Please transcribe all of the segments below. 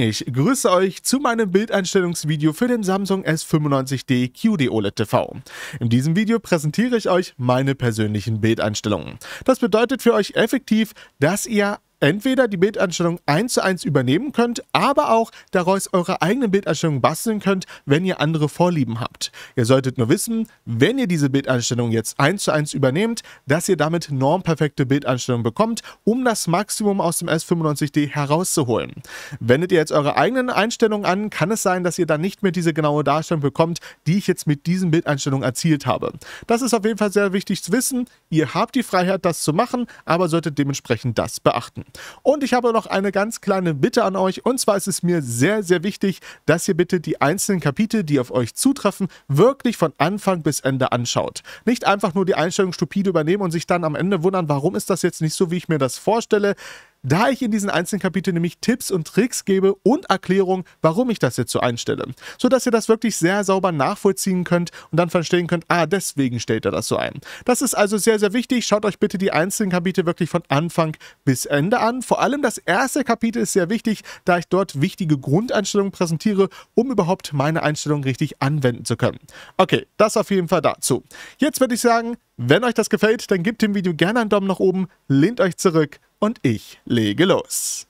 Ich grüße euch zu meinem Bildeinstellungsvideo für den Samsung S95D QD OLED TV. In diesem Video präsentiere ich euch meine persönlichen Bildeinstellungen. Das bedeutet für euch effektiv, dass ihr entweder die Bildeinstellung 1 zu 1 übernehmen könnt, aber auch daraus eure eigenen Bildeinstellungen basteln könnt, wenn ihr andere Vorlieben habt. Ihr solltet nur wissen, wenn ihr diese Bildeinstellung jetzt 1 zu 1 übernehmt, dass ihr damit normperfekte Bildeinstellungen bekommt, um das Maximum aus dem S95D herauszuholen. Wendet ihr jetzt eure eigenen Einstellungen an, kann es sein, dass ihr dann nicht mehr diese genaue Darstellung bekommt, die ich jetzt mit diesen Bildeinstellungen erzielt habe. Das ist auf jeden Fall sehr wichtig zu wissen. Ihr habt die Freiheit, das zu machen, aber solltet dementsprechend das beachten. Und ich habe noch eine ganz kleine Bitte an euch. Und zwar ist es mir sehr, sehr wichtig, dass ihr bitte die einzelnen Kapitel, die auf euch zutreffen, wirklich von Anfang bis Ende anschaut. Nicht einfach nur die Einstellung stupide übernehmen und sich dann am Ende wundern, warum ist das jetzt nicht so, wie ich mir das vorstelle da ich in diesen einzelnen Kapiteln nämlich Tipps und Tricks gebe und Erklärungen, warum ich das jetzt so einstelle. so dass ihr das wirklich sehr sauber nachvollziehen könnt und dann verstehen könnt, ah, deswegen stellt er das so ein. Das ist also sehr, sehr wichtig. Schaut euch bitte die einzelnen Kapitel wirklich von Anfang bis Ende an. Vor allem das erste Kapitel ist sehr wichtig, da ich dort wichtige Grundeinstellungen präsentiere, um überhaupt meine Einstellungen richtig anwenden zu können. Okay, das auf jeden Fall dazu. Jetzt würde ich sagen, wenn euch das gefällt, dann gebt dem Video gerne einen Daumen nach oben, lehnt euch zurück und ich lege los.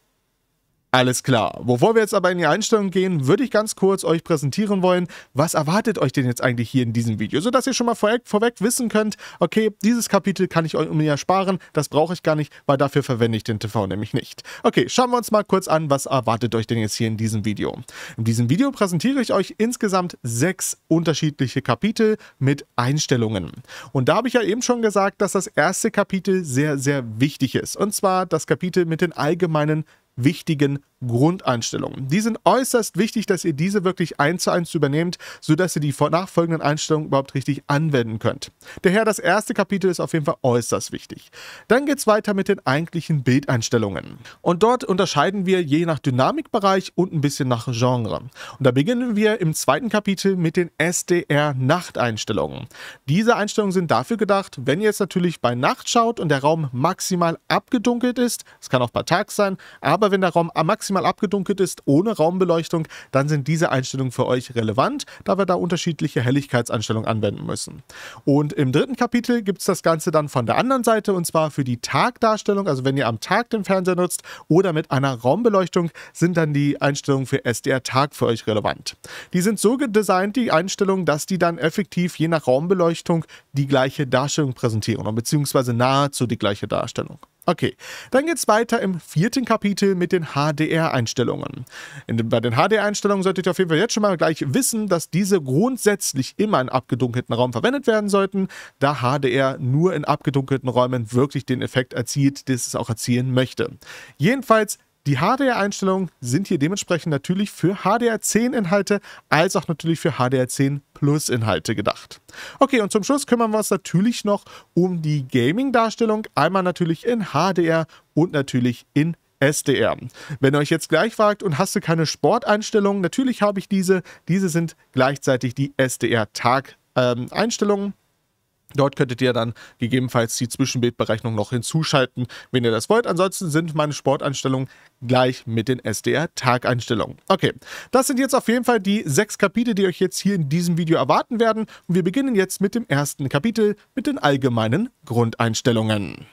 Alles klar. Bevor wir jetzt aber in die Einstellung gehen, würde ich ganz kurz euch präsentieren wollen, was erwartet euch denn jetzt eigentlich hier in diesem Video, sodass ihr schon mal vorweg, vorweg wissen könnt, okay, dieses Kapitel kann ich euch mir ersparen, das brauche ich gar nicht, weil dafür verwende ich den TV nämlich nicht. Okay, schauen wir uns mal kurz an, was erwartet euch denn jetzt hier in diesem Video. In diesem Video präsentiere ich euch insgesamt sechs unterschiedliche Kapitel mit Einstellungen. Und da habe ich ja eben schon gesagt, dass das erste Kapitel sehr, sehr wichtig ist. Und zwar das Kapitel mit den allgemeinen wichtigen Grundeinstellungen. Die sind äußerst wichtig, dass ihr diese wirklich eins zu eins übernehmt, sodass ihr die nachfolgenden Einstellungen überhaupt richtig anwenden könnt. Daher das erste Kapitel ist auf jeden Fall äußerst wichtig. Dann geht es weiter mit den eigentlichen Bildeinstellungen. Und dort unterscheiden wir je nach Dynamikbereich und ein bisschen nach Genre. Und da beginnen wir im zweiten Kapitel mit den SDR-Nachteinstellungen. Diese Einstellungen sind dafür gedacht, wenn ihr jetzt natürlich bei Nacht schaut und der Raum maximal abgedunkelt ist, es kann auch bei Tag sein, aber wenn der Raum maximal maximal abgedunkelt ist, ohne Raumbeleuchtung, dann sind diese Einstellungen für euch relevant, da wir da unterschiedliche Helligkeitseinstellungen anwenden müssen. Und im dritten Kapitel gibt es das Ganze dann von der anderen Seite und zwar für die Tagdarstellung, also wenn ihr am Tag den Fernseher nutzt oder mit einer Raumbeleuchtung, sind dann die Einstellungen für SDR-Tag für euch relevant. Die sind so gedesignt, die Einstellungen, dass die dann effektiv je nach Raumbeleuchtung die gleiche Darstellung präsentieren oder beziehungsweise nahezu die gleiche Darstellung. Okay, dann geht's weiter im vierten Kapitel mit den HDR-Einstellungen. Bei den HDR-Einstellungen solltet ihr auf jeden Fall jetzt schon mal gleich wissen, dass diese grundsätzlich immer in abgedunkelten Raum verwendet werden sollten, da HDR nur in abgedunkelten Räumen wirklich den Effekt erzielt, den es auch erzielen möchte. Jedenfalls die HDR-Einstellungen sind hier dementsprechend natürlich für HDR10-Inhalte als auch natürlich für HDR10 Plus-Inhalte gedacht. Okay, und zum Schluss kümmern wir uns natürlich noch um die Gaming-Darstellung, einmal natürlich in HDR und natürlich in SDR. Wenn ihr euch jetzt gleich fragt und hast du keine Sporteinstellungen, natürlich habe ich diese. Diese sind gleichzeitig die SDR-Tag-Einstellungen. Ähm, Dort könntet ihr dann gegebenenfalls die Zwischenbildberechnung noch hinzuschalten, wenn ihr das wollt. Ansonsten sind meine Sporteinstellungen gleich mit den SDR-Tageinstellungen. Okay, das sind jetzt auf jeden Fall die sechs Kapitel, die euch jetzt hier in diesem Video erwarten werden. Und wir beginnen jetzt mit dem ersten Kapitel mit den allgemeinen Grundeinstellungen.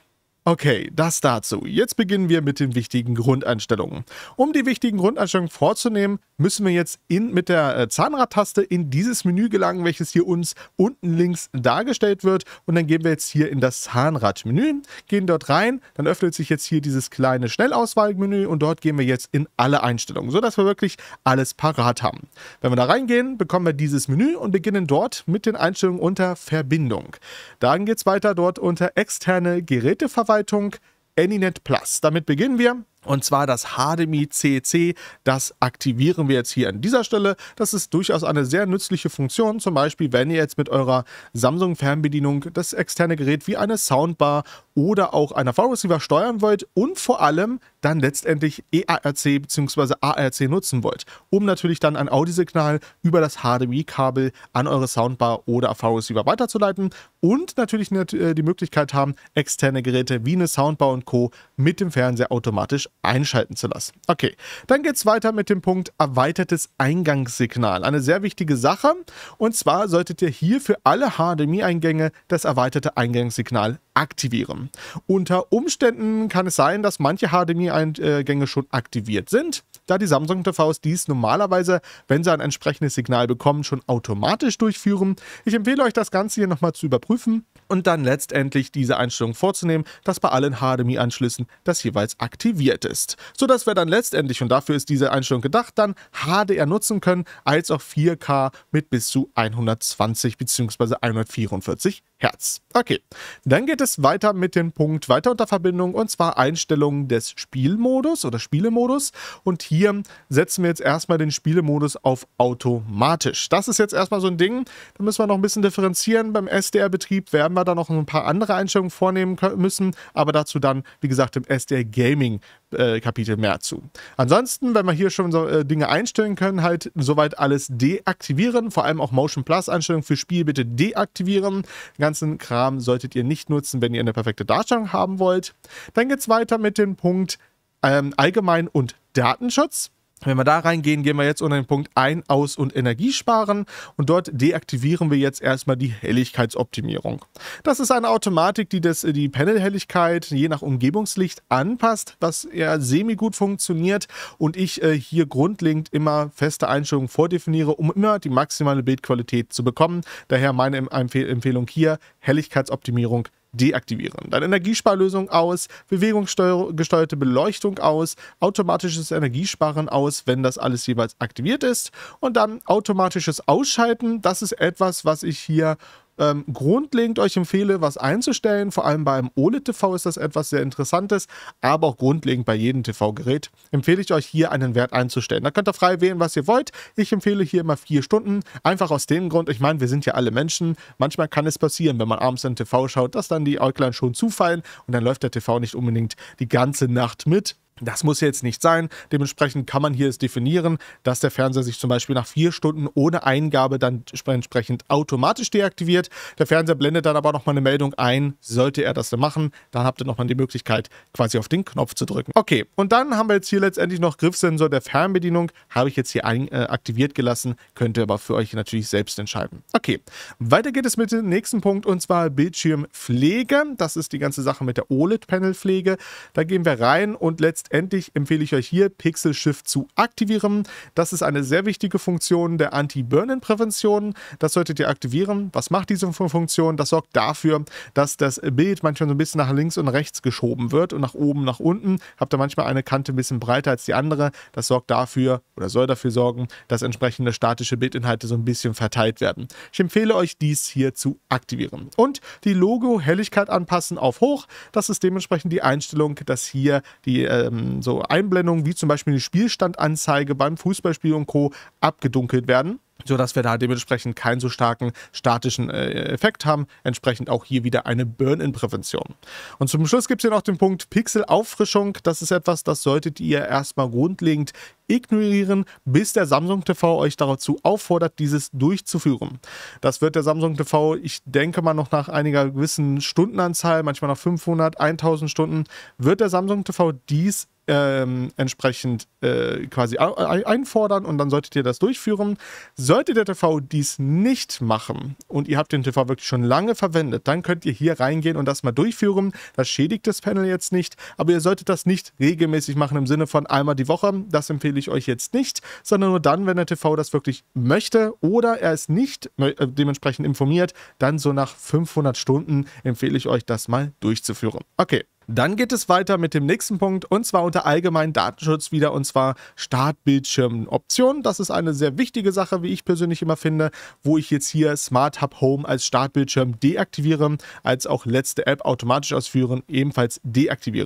Okay, das dazu. Jetzt beginnen wir mit den wichtigen Grundeinstellungen. Um die wichtigen Grundeinstellungen vorzunehmen, müssen wir jetzt in, mit der äh, Zahnradtaste in dieses Menü gelangen, welches hier uns unten links dargestellt wird. Und dann gehen wir jetzt hier in das Zahnradmenü, gehen dort rein, dann öffnet sich jetzt hier dieses kleine Schnellauswahlmenü und dort gehen wir jetzt in alle Einstellungen, sodass wir wirklich alles parat haben. Wenn wir da reingehen, bekommen wir dieses Menü und beginnen dort mit den Einstellungen unter Verbindung. Dann geht es weiter dort unter externe Geräteverwaltung Bearbeitung AnyNet Plus. Damit beginnen wir. Und zwar das HDMI CC, das aktivieren wir jetzt hier an dieser Stelle. Das ist durchaus eine sehr nützliche Funktion, zum Beispiel wenn ihr jetzt mit eurer Samsung-Fernbedienung das externe Gerät wie eine Soundbar oder auch einer V-Receiver steuern wollt und vor allem dann letztendlich EARC bzw. ARC nutzen wollt, um natürlich dann ein Audiosignal über das HDMI-Kabel an eure Soundbar oder AV-Receiver weiterzuleiten und natürlich äh, die Möglichkeit haben, externe Geräte wie eine Soundbar und Co. mit dem Fernseher automatisch einschalten zu lassen. Okay, dann geht es weiter mit dem Punkt erweitertes Eingangssignal. Eine sehr wichtige Sache und zwar solltet ihr hier für alle HDMI-Eingänge das erweiterte Eingangssignal aktivieren. Unter Umständen kann es sein, dass manche HDMI Eingänge schon aktiviert sind, da die Samsung TVs dies normalerweise, wenn sie ein entsprechendes Signal bekommen, schon automatisch durchführen. Ich empfehle euch, das Ganze hier nochmal zu überprüfen und dann letztendlich diese Einstellung vorzunehmen, dass bei allen HDMI-Anschlüssen das jeweils aktiviert ist. Sodass wir dann letztendlich, und dafür ist diese Einstellung gedacht, dann HDR nutzen können, als auch 4K mit bis zu 120 bzw. 144 Hertz. Okay, dann geht es weiter mit dem Punkt weiter unter Verbindung und zwar Einstellungen des Spielmodus oder Spielemodus und hier setzen wir jetzt erstmal den Spielemodus auf automatisch. Das ist jetzt erstmal so ein Ding, da müssen wir noch ein bisschen differenzieren. Beim SDR-Betrieb werden werden wir da noch ein paar andere Einstellungen vornehmen müssen, aber dazu dann, wie gesagt, im SDR Gaming äh, Kapitel mehr zu. Ansonsten, wenn wir hier schon so, äh, Dinge einstellen können, halt soweit alles deaktivieren, vor allem auch Motion Plus Einstellungen für Spiel bitte deaktivieren. Den ganzen Kram solltet ihr nicht nutzen, wenn ihr eine perfekte Darstellung haben wollt. Dann geht es weiter mit dem Punkt ähm, allgemein und Datenschutz. Wenn wir da reingehen, gehen wir jetzt unter den Punkt Ein-, Aus- und Energiesparen und dort deaktivieren wir jetzt erstmal die Helligkeitsoptimierung. Das ist eine Automatik, die das, die Panelhelligkeit je nach Umgebungslicht anpasst, was ja semi-gut funktioniert und ich äh, hier grundlegend immer feste Einstellungen vordefiniere, um immer die maximale Bildqualität zu bekommen. Daher meine Empfehlung hier, Helligkeitsoptimierung deaktivieren. Dann Energiesparlösung aus, bewegungsgesteuerte Beleuchtung aus, automatisches Energiesparen aus, wenn das alles jeweils aktiviert ist. Und dann automatisches Ausschalten. Das ist etwas, was ich hier ähm, grundlegend euch empfehle, was einzustellen. Vor allem beim OLED-TV ist das etwas sehr Interessantes, aber auch grundlegend bei jedem TV-Gerät empfehle ich euch hier einen Wert einzustellen. Da könnt ihr frei wählen, was ihr wollt. Ich empfehle hier immer vier Stunden, einfach aus dem Grund, ich meine, wir sind ja alle Menschen. Manchmal kann es passieren, wenn man abends in TV schaut, dass dann die Äuglein schon zufallen und dann läuft der TV nicht unbedingt die ganze Nacht mit. Das muss jetzt nicht sein. Dementsprechend kann man hier es definieren, dass der Fernseher sich zum Beispiel nach vier Stunden ohne Eingabe dann entsprechend automatisch deaktiviert. Der Fernseher blendet dann aber nochmal eine Meldung ein, sollte er das machen. Dann habt ihr nochmal die Möglichkeit, quasi auf den Knopf zu drücken. Okay, und dann haben wir jetzt hier letztendlich noch Griffsensor der Fernbedienung. Habe ich jetzt hier ein, äh, aktiviert gelassen, könnt ihr aber für euch natürlich selbst entscheiden. Okay, weiter geht es mit dem nächsten Punkt und zwar Bildschirmpflege. Das ist die ganze Sache mit der oled panel pflege Da gehen wir rein und letztendlich letztendlich empfehle ich euch hier, Pixel Shift zu aktivieren. Das ist eine sehr wichtige Funktion der Anti-Burn-In-Prävention. Das solltet ihr aktivieren. Was macht diese Funktion? Das sorgt dafür, dass das Bild manchmal so ein bisschen nach links und rechts geschoben wird und nach oben, nach unten. Habt ihr manchmal eine Kante ein bisschen breiter als die andere. Das sorgt dafür oder soll dafür sorgen, dass entsprechende statische Bildinhalte so ein bisschen verteilt werden. Ich empfehle euch, dies hier zu aktivieren. Und die Logo-Helligkeit anpassen auf hoch. Das ist dementsprechend die Einstellung, dass hier die äh, ähm, so Einblendungen wie zum Beispiel eine Spielstandanzeige beim Fußballspiel und Co. abgedunkelt werden sodass wir da dementsprechend keinen so starken statischen äh, Effekt haben. Entsprechend auch hier wieder eine Burn-in-Prävention. Und zum Schluss gibt es hier noch den Punkt Pixel-Auffrischung. Das ist etwas, das solltet ihr erstmal grundlegend ignorieren, bis der Samsung TV euch dazu auffordert, dieses durchzuführen. Das wird der Samsung TV, ich denke mal noch nach einiger gewissen Stundenanzahl, manchmal nach 500, 1000 Stunden, wird der Samsung TV dies ähm, entsprechend äh, quasi einfordern und dann solltet ihr das durchführen. Sollte der TV dies nicht machen und ihr habt den TV wirklich schon lange verwendet, dann könnt ihr hier reingehen und das mal durchführen. Das schädigt das Panel jetzt nicht, aber ihr solltet das nicht regelmäßig machen im Sinne von einmal die Woche. Das empfehle ich euch jetzt nicht, sondern nur dann, wenn der TV das wirklich möchte oder er ist nicht äh, dementsprechend informiert, dann so nach 500 Stunden empfehle ich euch das mal durchzuführen. Okay, dann geht es weiter mit dem nächsten Punkt und zwar unter allgemeinen Datenschutz wieder und zwar Startbildschirmoptionen. Das ist eine sehr wichtige Sache, wie ich persönlich immer finde, wo ich jetzt hier Smart Hub Home als Startbildschirm deaktiviere, als auch letzte App automatisch ausführen ebenfalls deaktiviere.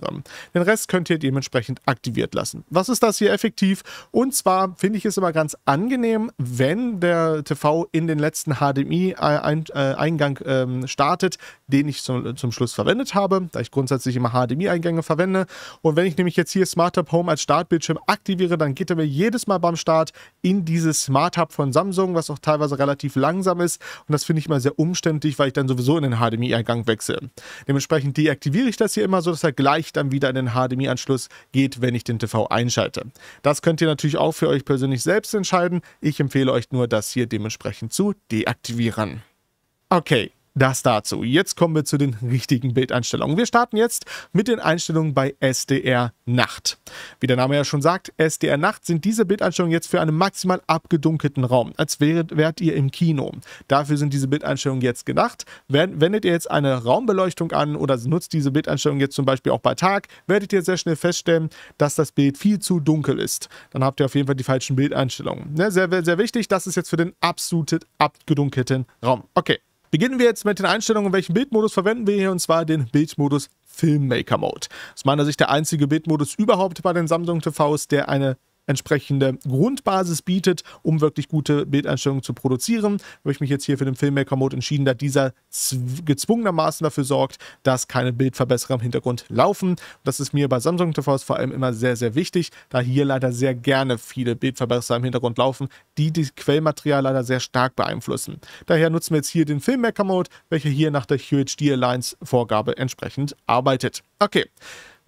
Den Rest könnt ihr dementsprechend aktiviert lassen. Was ist das hier effektiv? Und zwar finde ich es immer ganz angenehm, wenn der TV in den letzten HDMI-Eingang äh, ähm, startet, den ich zum, Schluss verwendet habe, da ich grundsätzlich immer HDMI-Eingänge verwende. Und wenn ich nämlich jetzt hier Smart Hub Home als Startbildschirm aktiviere, dann geht er mir jedes Mal beim Start in dieses Smart Hub von Samsung, was auch teilweise relativ langsam ist. Und das finde ich mal sehr umständlich, weil ich dann sowieso in den HDMI-Eingang wechsle. Dementsprechend deaktiviere ich das hier immer so, dass er gleich dann wieder in den HDMI-Anschluss geht, wenn ich den TV einschalte. Das könnt ihr natürlich auch für euch persönlich selbst entscheiden. Ich empfehle euch nur, das hier dementsprechend zu deaktivieren. Okay, das dazu. Jetzt kommen wir zu den richtigen Bildeinstellungen. Wir starten jetzt mit den Einstellungen bei SDR Nacht. Wie der Name ja schon sagt, SDR Nacht sind diese Bildeinstellungen jetzt für einen maximal abgedunkelten Raum, als wäret, wärt ihr im Kino. Dafür sind diese Bildeinstellungen jetzt gedacht. Wendet ihr jetzt eine Raumbeleuchtung an oder nutzt diese Bildeinstellungen jetzt zum Beispiel auch bei Tag, werdet ihr sehr schnell feststellen, dass das Bild viel zu dunkel ist. Dann habt ihr auf jeden Fall die falschen Bildeinstellungen. Ne, sehr, sehr wichtig, das ist jetzt für den absolut abgedunkelten Raum. Okay. Beginnen wir jetzt mit den Einstellungen, welchen Bildmodus verwenden wir hier, und zwar den Bildmodus Filmmaker Mode. Aus meiner Sicht der einzige Bildmodus überhaupt bei den Samsung TVs, der eine entsprechende Grundbasis bietet, um wirklich gute Bildeinstellungen zu produzieren. Habe ich mich jetzt hier für den Filmmaker Mode entschieden, da dieser gezwungenermaßen dafür sorgt, dass keine Bildverbesserer im Hintergrund laufen. Das ist mir bei Samsung TVs vor allem immer sehr, sehr wichtig, da hier leider sehr gerne viele Bildverbesserer im Hintergrund laufen, die das Quellmaterial leider sehr stark beeinflussen. Daher nutzen wir jetzt hier den Filmmaker Mode, welcher hier nach der QHD Alliance Vorgabe entsprechend arbeitet. Okay.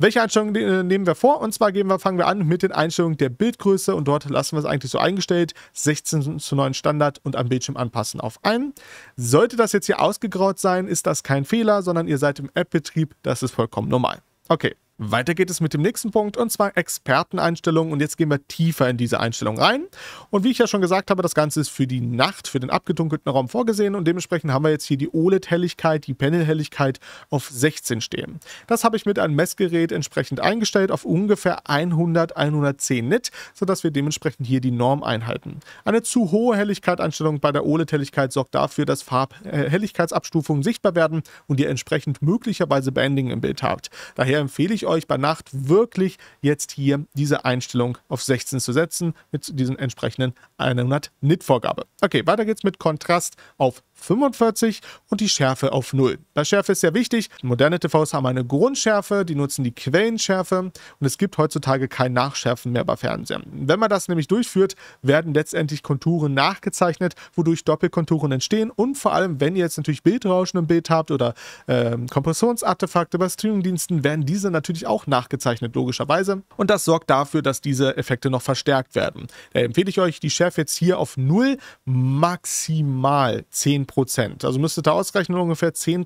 Welche Einstellungen ne-, nehmen wir vor? Und zwar gehen wir, fangen wir an mit den Einstellungen der Bildgröße und dort lassen wir es eigentlich so eingestellt. 16 zu 9 Standard und am Bildschirm anpassen auf 1. Sollte das jetzt hier ausgegraut sein, ist das kein Fehler, sondern ihr seid im App-Betrieb. Das ist vollkommen normal. Okay. Weiter geht es mit dem nächsten Punkt und zwar Experteneinstellungen und jetzt gehen wir tiefer in diese Einstellung rein. Und wie ich ja schon gesagt habe, das Ganze ist für die Nacht, für den abgedunkelten Raum vorgesehen und dementsprechend haben wir jetzt hier die OLED-Helligkeit, die Panel-Helligkeit auf 16 stehen. Das habe ich mit einem Messgerät entsprechend eingestellt auf ungefähr 100, 110 Nit, sodass wir dementsprechend hier die Norm einhalten. Eine zu hohe Helligkeit-Einstellung bei der OLED-Helligkeit sorgt dafür, dass Farbhelligkeitsabstufungen äh, sichtbar werden und ihr entsprechend möglicherweise Banding im Bild habt. Daher empfehle ich euch, euch bei Nacht wirklich jetzt hier diese Einstellung auf 16 zu setzen mit diesen entsprechenden 100 Nit-Vorgabe. Okay, weiter geht's mit Kontrast auf 45 und die Schärfe auf 0. Bei Schärfe ist sehr wichtig, moderne TVs haben eine Grundschärfe, die nutzen die Quellenschärfe und es gibt heutzutage kein Nachschärfen mehr bei Fernsehern. Wenn man das nämlich durchführt, werden letztendlich Konturen nachgezeichnet, wodurch Doppelkonturen entstehen und vor allem, wenn ihr jetzt natürlich Bildrauschen im Bild habt oder äh, Kompressionsartefakte bei Streamingdiensten, werden diese natürlich auch nachgezeichnet, logischerweise. Und das sorgt dafür, dass diese Effekte noch verstärkt werden. Da empfehle ich euch, die Schärfe jetzt hier auf 0, maximal 10% Prozent. Also müsstet ihr ausgerechnet ungefähr 10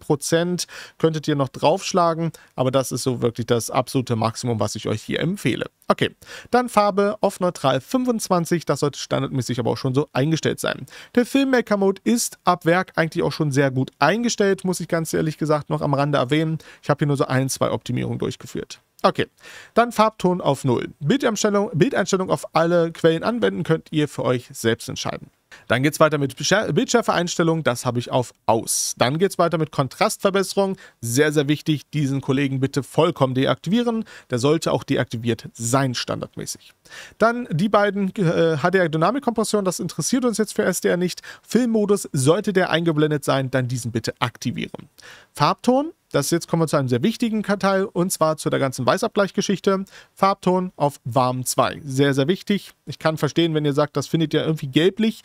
könntet ihr noch draufschlagen, aber das ist so wirklich das absolute Maximum, was ich euch hier empfehle. Okay, dann Farbe auf neutral 25, das sollte standardmäßig aber auch schon so eingestellt sein. Der Filmmaker-Mode ist ab Werk eigentlich auch schon sehr gut eingestellt, muss ich ganz ehrlich gesagt noch am Rande erwähnen. Ich habe hier nur so ein, zwei Optimierungen durchgeführt. Okay, dann Farbton auf 0. Bildeinstellung, Bildeinstellung auf alle Quellen anwenden könnt ihr für euch selbst entscheiden. Dann geht es weiter mit Bildschärfeeinstellungen, das habe ich auf Aus. Dann geht es weiter mit Kontrastverbesserung, sehr, sehr wichtig, diesen Kollegen bitte vollkommen deaktivieren. Der sollte auch deaktiviert sein, standardmäßig. Dann die beiden äh, HDR-Dynamikkompression, das interessiert uns jetzt für SDR nicht. Filmmodus, sollte der eingeblendet sein, dann diesen bitte aktivieren. Farbton, das jetzt kommen wir zu einem sehr wichtigen Teil und zwar zu der ganzen Weißabgleichgeschichte. Farbton auf warm 2. Sehr, sehr wichtig. Ich kann verstehen, wenn ihr sagt, das findet ihr irgendwie gelblich.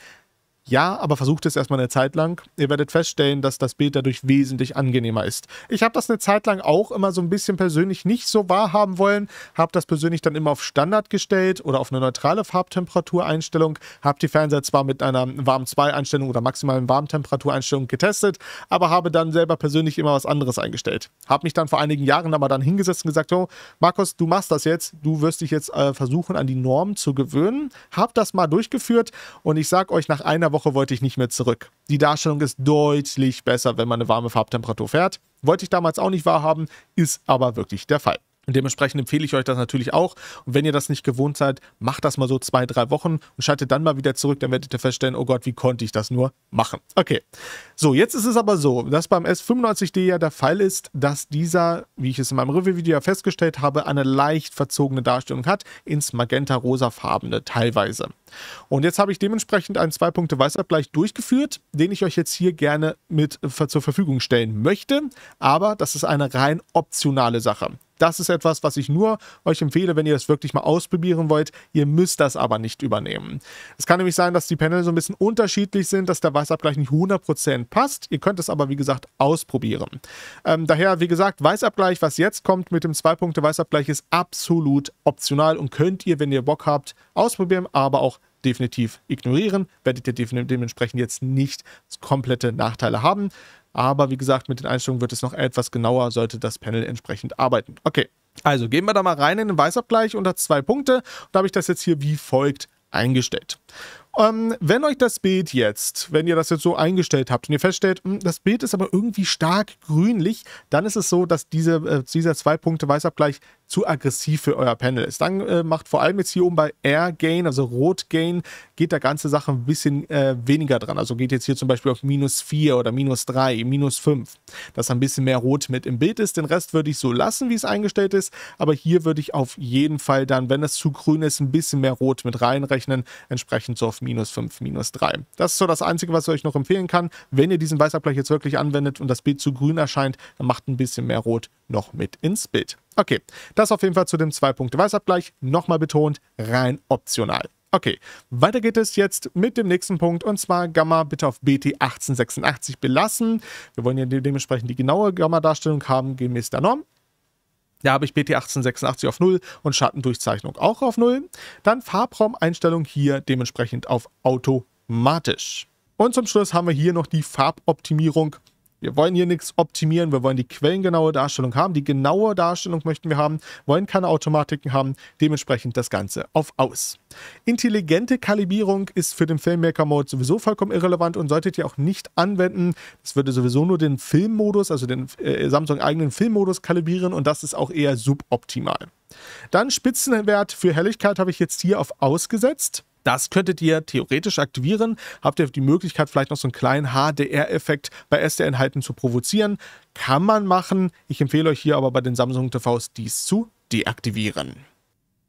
Ja, aber versucht es erstmal eine Zeit lang. Ihr werdet feststellen, dass das Bild dadurch wesentlich angenehmer ist. Ich habe das eine Zeit lang auch immer so ein bisschen persönlich nicht so wahrhaben wollen, habe das persönlich dann immer auf Standard gestellt oder auf eine neutrale Farbtemperatureinstellung, habe die Fernseher zwar mit einer warm 2 Einstellung oder maximalen Warmtemperatureinstellung getestet, aber habe dann selber persönlich immer was anderes eingestellt. Habe mich dann vor einigen Jahren aber dann hingesetzt und gesagt, oh, Markus, du machst das jetzt, du wirst dich jetzt äh, versuchen an die Norm zu gewöhnen. Habe das mal durchgeführt und ich sage euch nach einer einer Woche wollte ich nicht mehr zurück. Die Darstellung ist deutlich besser, wenn man eine warme Farbtemperatur fährt. Wollte ich damals auch nicht wahrhaben, ist aber wirklich der Fall. Und dementsprechend empfehle ich euch das natürlich auch. Und wenn ihr das nicht gewohnt seid, macht das mal so zwei, drei Wochen und schaltet dann mal wieder zurück. Dann werdet ihr feststellen, oh Gott, wie konnte ich das nur machen? Okay. So, jetzt ist es aber so, dass beim S95D ja der Fall ist, dass dieser, wie ich es in meinem Review-Video ja festgestellt habe, eine leicht verzogene Darstellung hat, ins magenta-rosafarbene teilweise. Und jetzt habe ich dementsprechend einen zwei punkte weißabgleich durchgeführt, den ich euch jetzt hier gerne mit äh, zur Verfügung stellen möchte. Aber das ist eine rein optionale Sache. Das ist etwas, was ich nur euch empfehle, wenn ihr das wirklich mal ausprobieren wollt. Ihr müsst das aber nicht übernehmen. Es kann nämlich sein, dass die Panel so ein bisschen unterschiedlich sind, dass der Weißabgleich nicht 100% passt. Ihr könnt es aber, wie gesagt, ausprobieren. Ähm, daher, wie gesagt, Weißabgleich, was jetzt kommt mit dem 2-Punkte-Weißabgleich, ist absolut optional und könnt ihr, wenn ihr Bock habt, ausprobieren, aber auch definitiv ignorieren. Werdet ihr dementsprechend jetzt nicht komplette Nachteile haben. Aber wie gesagt, mit den Einstellungen wird es noch etwas genauer, sollte das Panel entsprechend arbeiten. Okay, also gehen wir da mal rein in den Weißabgleich unter zwei Punkte. Da habe ich das jetzt hier wie folgt eingestellt. Ähm, wenn euch das Bild jetzt, wenn ihr das jetzt so eingestellt habt und ihr feststellt, hm, das Bild ist aber irgendwie stark grünlich, dann ist es so, dass diese, äh, dieser zwei Punkte Weißabgleich zu aggressiv für euer Panel ist. Dann äh, macht vor allem jetzt hier oben bei Air Gain, also Rot Gain, geht der ganze Sache ein bisschen äh, weniger dran. Also geht jetzt hier zum Beispiel auf minus 4 oder minus 3, minus 5, dass ein bisschen mehr Rot mit im Bild ist. Den Rest würde ich so lassen, wie es eingestellt ist, aber hier würde ich auf jeden Fall dann, wenn es zu grün ist, ein bisschen mehr Rot mit reinrechnen, entsprechend so auf minus 5, minus 3. Das ist so das Einzige, was ich euch noch empfehlen kann. Wenn ihr diesen Weißabgleich jetzt wirklich anwendet und das Bild zu grün erscheint, dann macht ein bisschen mehr Rot noch mit ins Bild. Okay, das auf jeden Fall zu dem 2-Punkte-Weißabgleich. Nochmal betont, rein optional. Okay, weiter geht es jetzt mit dem nächsten Punkt und zwar Gamma bitte auf BT 1886 belassen. Wir wollen ja dementsprechend die genaue Gamma-Darstellung haben gemäß der Norm. Da habe ich BT 1886 auf 0 und Schattendurchzeichnung auch auf 0. Dann Farbraumeinstellung hier dementsprechend auf automatisch. Und zum Schluss haben wir hier noch die Farboptimierung wir wollen hier nichts optimieren, wir wollen die quellengenaue Darstellung haben, die genaue Darstellung möchten wir haben, wollen keine Automatiken haben, dementsprechend das Ganze auf aus. Intelligente Kalibrierung ist für den Filmmaker-Mode sowieso vollkommen irrelevant und solltet ihr auch nicht anwenden. Das würde sowieso nur den Filmmodus, also den äh, Samsung-eigenen Filmmodus kalibrieren und das ist auch eher suboptimal. Dann Spitzenwert für Helligkeit habe ich jetzt hier auf ausgesetzt. Das könntet ihr theoretisch aktivieren. Habt ihr die Möglichkeit, vielleicht noch so einen kleinen HDR-Effekt bei SD-Inhalten zu provozieren? Kann man machen. Ich empfehle euch hier aber bei den Samsung TVs dies zu deaktivieren.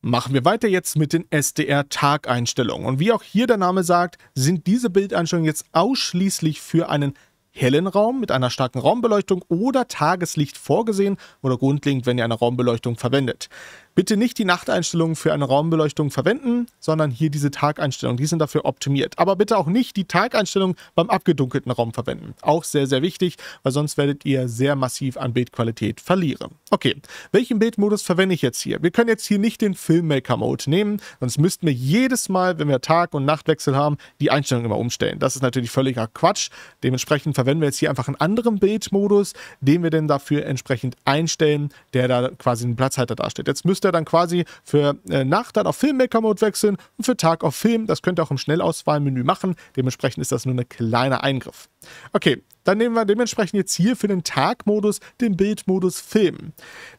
Machen wir weiter jetzt mit den sdr tageinstellungen Und wie auch hier der Name sagt, sind diese Bildeinstellungen jetzt ausschließlich für einen hellen Raum mit einer starken Raumbeleuchtung oder Tageslicht vorgesehen oder grundlegend, wenn ihr eine Raumbeleuchtung verwendet. Bitte nicht die Nachteinstellungen für eine Raumbeleuchtung verwenden, sondern hier diese Tageinstellungen. Die sind dafür optimiert. Aber bitte auch nicht die Tageinstellungen beim abgedunkelten Raum verwenden. Auch sehr, sehr wichtig, weil sonst werdet ihr sehr massiv an Bildqualität verlieren. Okay, welchen Bildmodus verwende ich jetzt hier? Wir können jetzt hier nicht den Filmmaker-Mode nehmen, sonst müssten wir jedes Mal, wenn wir Tag- und Nachtwechsel haben, die Einstellung immer umstellen. Das ist natürlich völliger Quatsch. Dementsprechend verwenden wir jetzt hier einfach einen anderen Bildmodus, den wir denn dafür entsprechend einstellen, der da quasi einen Platzhalter darstellt. Jetzt müsst müsst ihr dann quasi für äh, Nacht dann auf Filmmaker-Mode wechseln und für Tag auf Film. Das könnt ihr auch im Schnellauswahlmenü machen. Dementsprechend ist das nur ein kleiner Eingriff. Okay, dann nehmen wir dementsprechend jetzt hier für den Tagmodus den Bildmodus Film.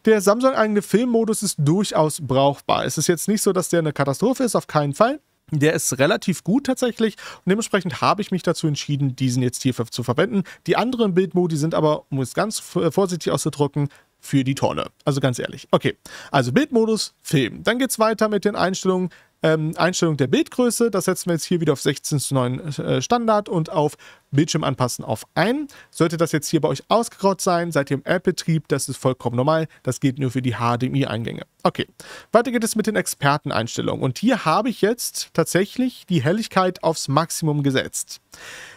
Der Samsung-eigene Filmmodus ist durchaus brauchbar. Es ist jetzt nicht so, dass der eine Katastrophe ist, auf keinen Fall. Der ist relativ gut tatsächlich und dementsprechend habe ich mich dazu entschieden, diesen jetzt hier zu verwenden. Die anderen Bildmodi sind aber, um es ganz vorsichtig auszudrücken, für die Tonne. Also ganz ehrlich. Okay, also Bildmodus, Film. Dann geht es weiter mit den Einstellungen. Ähm, Einstellung der Bildgröße, das setzen wir jetzt hier wieder auf 16 zu 9 äh, Standard und auf Bildschirm anpassen auf 1. Sollte das jetzt hier bei euch ausgegraut sein, seid ihr im App-Betrieb, das ist vollkommen normal, das geht nur für die HDMI-Eingänge. Okay, weiter geht es mit den Experteneinstellungen und hier habe ich jetzt tatsächlich die Helligkeit aufs Maximum gesetzt.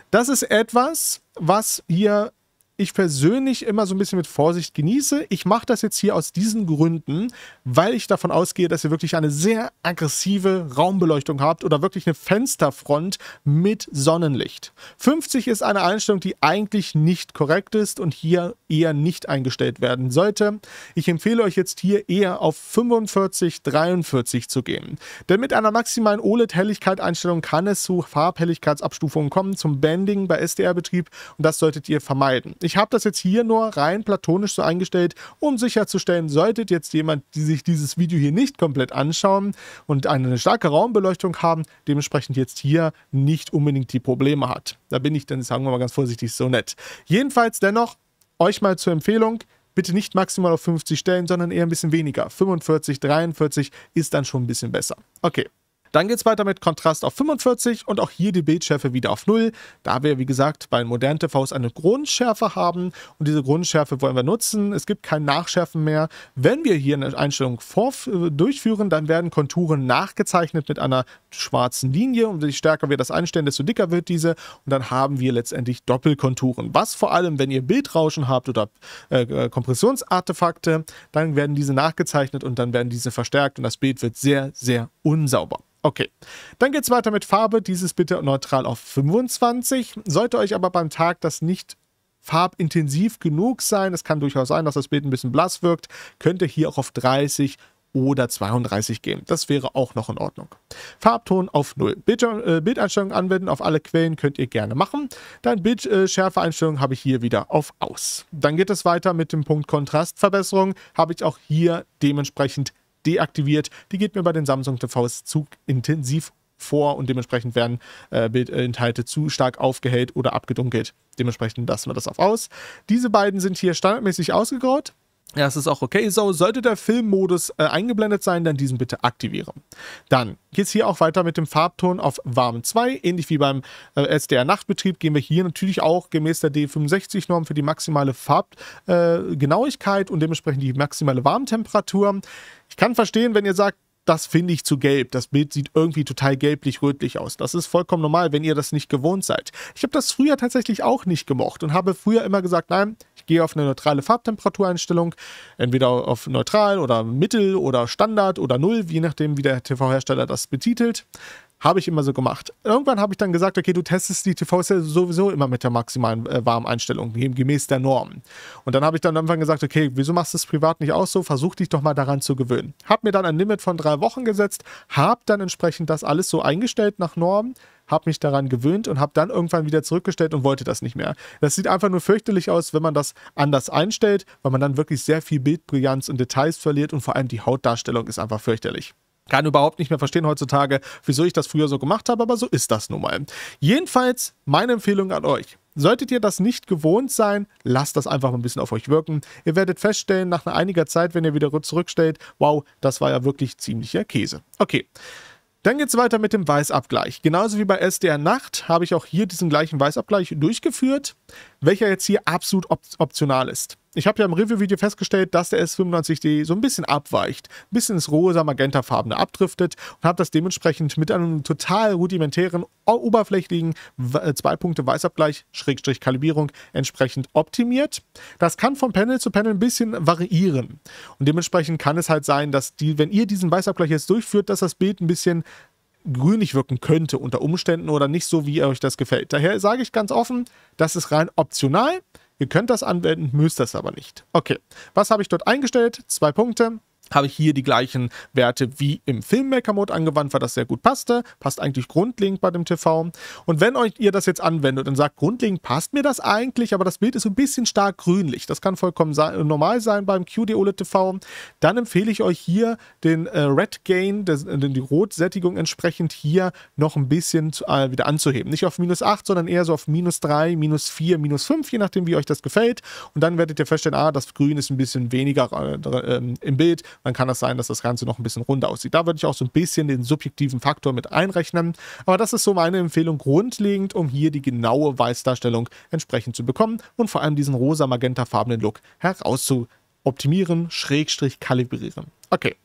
Das ist etwas, was hier ich persönlich immer so ein bisschen mit Vorsicht genieße. Ich mache das jetzt hier aus diesen Gründen, weil ich davon ausgehe, dass ihr wirklich eine sehr aggressive Raumbeleuchtung habt oder wirklich eine Fensterfront mit Sonnenlicht. 50 ist eine Einstellung, die eigentlich nicht korrekt ist und hier eher nicht eingestellt werden sollte. Ich empfehle euch jetzt hier eher auf 45, 43 zu gehen. Denn mit einer maximalen OLED-Helligkeit-Einstellung kann es zu Farbhelligkeitsabstufungen kommen, zum Banding bei SDR-Betrieb und das solltet ihr vermeiden. Ich habe das jetzt hier nur rein platonisch so eingestellt, um sicherzustellen, solltet jetzt jemand, die sich dieses Video hier nicht komplett anschauen und eine starke Raumbeleuchtung haben, dementsprechend jetzt hier nicht unbedingt die Probleme hat. Da bin ich dann, sagen wir mal ganz vorsichtig, so nett. Jedenfalls dennoch, euch mal zur Empfehlung, bitte nicht maximal auf 50 stellen, sondern eher ein bisschen weniger. 45, 43 ist dann schon ein bisschen besser. Okay, dann geht es weiter mit Kontrast auf 45 und auch hier die Bildschärfe wieder auf 0, da wir, wie gesagt, bei modernen TVs eine Grundschärfe haben und diese Grundschärfe wollen wir nutzen. Es gibt kein Nachschärfen mehr. Wenn wir hier eine Einstellung durchführen, dann werden Konturen nachgezeichnet mit einer schwarzen Linie und je stärker wir das einstellen, desto dicker wird diese und dann haben wir letztendlich Doppelkonturen. Was vor allem, wenn ihr Bildrauschen habt oder äh, äh Kompressionsartefakte, dann werden diese nachgezeichnet und dann werden diese verstärkt und das Bild wird sehr, sehr unsauber. Okay, dann geht es weiter mit Farbe. Dieses bitte neutral auf 25. Sollte euch aber beim Tag das nicht farbintensiv genug sein, es kann durchaus sein, dass das Bild ein bisschen blass wirkt, könnt ihr hier auch auf 30 oder 32 gehen. Das wäre auch noch in Ordnung. Farbton auf 0. Bild, äh, Bildeinstellungen anwenden auf alle Quellen könnt ihr gerne machen. Dann Bildschärfeeinstellungen äh, habe ich hier wieder auf Aus. Dann geht es weiter mit dem Punkt Kontrastverbesserung. Habe ich auch hier dementsprechend deaktiviert. Die geht mir bei den Samsung TVs zu intensiv vor und dementsprechend werden äh, Bildinhalte zu stark aufgehellt oder abgedunkelt. Dementsprechend lassen wir das auf aus. Diese beiden sind hier standardmäßig ausgegraut. Ja, es ist auch okay so. Sollte der Filmmodus äh, eingeblendet sein, dann diesen bitte aktivieren. Dann geht es hier auch weiter mit dem Farbton auf Warm 2. Ähnlich wie beim äh, SDR-Nachtbetrieb gehen wir hier natürlich auch gemäß der D65-Norm für die maximale Farbgenauigkeit äh, und dementsprechend die maximale Warmtemperatur. Ich kann verstehen, wenn ihr sagt, das finde ich zu gelb. Das Bild sieht irgendwie total gelblich-rötlich aus. Das ist vollkommen normal, wenn ihr das nicht gewohnt seid. Ich habe das früher tatsächlich auch nicht gemocht und habe früher immer gesagt, nein, gehe auf eine neutrale Farbtemperatureinstellung, entweder auf neutral oder mittel oder Standard oder null, je nachdem, wie der TV-Hersteller das betitelt. Habe ich immer so gemacht. Irgendwann habe ich dann gesagt, okay, du testest die TVs ja sowieso immer mit der maximalen äh, Warmeinstellung, gemäß der Norm. Und dann habe ich dann irgendwann gesagt, okay, wieso machst du es privat nicht auch so? Versuch dich doch mal daran zu gewöhnen. Habe mir dann ein Limit von drei Wochen gesetzt, habe dann entsprechend das alles so eingestellt nach Norm, habe mich daran gewöhnt und habe dann irgendwann wieder zurückgestellt und wollte das nicht mehr. Das sieht einfach nur fürchterlich aus, wenn man das anders einstellt, weil man dann wirklich sehr viel Bildbrillanz und Details verliert und vor allem die Hautdarstellung ist einfach fürchterlich. Kann überhaupt nicht mehr verstehen heutzutage, wieso ich das früher so gemacht habe, aber so ist das nun mal. Jedenfalls meine Empfehlung an euch. Solltet ihr das nicht gewohnt sein, lasst das einfach mal ein bisschen auf euch wirken. Ihr werdet feststellen, nach einiger Zeit, wenn ihr wieder zurückstellt, wow, das war ja wirklich ziemlicher Käse. Okay. Dann geht es weiter mit dem Weißabgleich. Genauso wie bei SDR Nacht habe ich auch hier diesen gleichen Weißabgleich durchgeführt, welcher jetzt hier absolut op optional ist ich habe ja im Review-Video festgestellt, dass der S95D so ein bisschen abweicht, ein bisschen ins rosa, magentafarbene abdriftet und habe das dementsprechend mit einem total rudimentären, oberflächlichen äh, zwei Punkte Weißabgleich, Schrägstrich Kalibrierung entsprechend optimiert. Das kann von Panel zu Panel ein bisschen variieren und dementsprechend kann es halt sein, dass die, wenn ihr diesen Weißabgleich jetzt durchführt, dass das Bild ein bisschen grünig wirken könnte unter Umständen oder nicht so, wie euch das gefällt. Daher sage ich ganz offen, das ist rein optional. Ihr könnt das anwenden, müsst das aber nicht. Okay, was habe ich dort eingestellt? Zwei Punkte habe ich hier die gleichen Werte wie im Filmmaker-Mode angewandt, weil das sehr gut passte. Passt eigentlich grundlegend bei dem TV. Und wenn euch ihr das jetzt anwendet und sagt, grundlegend passt mir das eigentlich, aber das Bild ist so ein bisschen stark grünlich, das kann vollkommen sein, äh, normal sein beim QD OLED TV, dann empfehle ich euch hier den äh, Red Gain, des, äh, die Rotsättigung entsprechend hier noch ein bisschen zu, äh, wieder anzuheben. Nicht auf minus 8, sondern eher so auf minus 3, minus 4, minus 5, je nachdem, wie euch das gefällt. Und dann werdet ihr feststellen, ah, das Grün ist ein bisschen weniger äh, ähm, im Bild dann kann es das sein, dass das Ganze noch ein bisschen runder aussieht. Da würde ich auch so ein bisschen den subjektiven Faktor mit einrechnen. Aber das ist so meine Empfehlung grundlegend, um hier die genaue Weißdarstellung entsprechend zu bekommen und vor allem diesen rosa-magentafarbenen Look herauszuoptimieren, schrägstrich kalibrieren. Okay,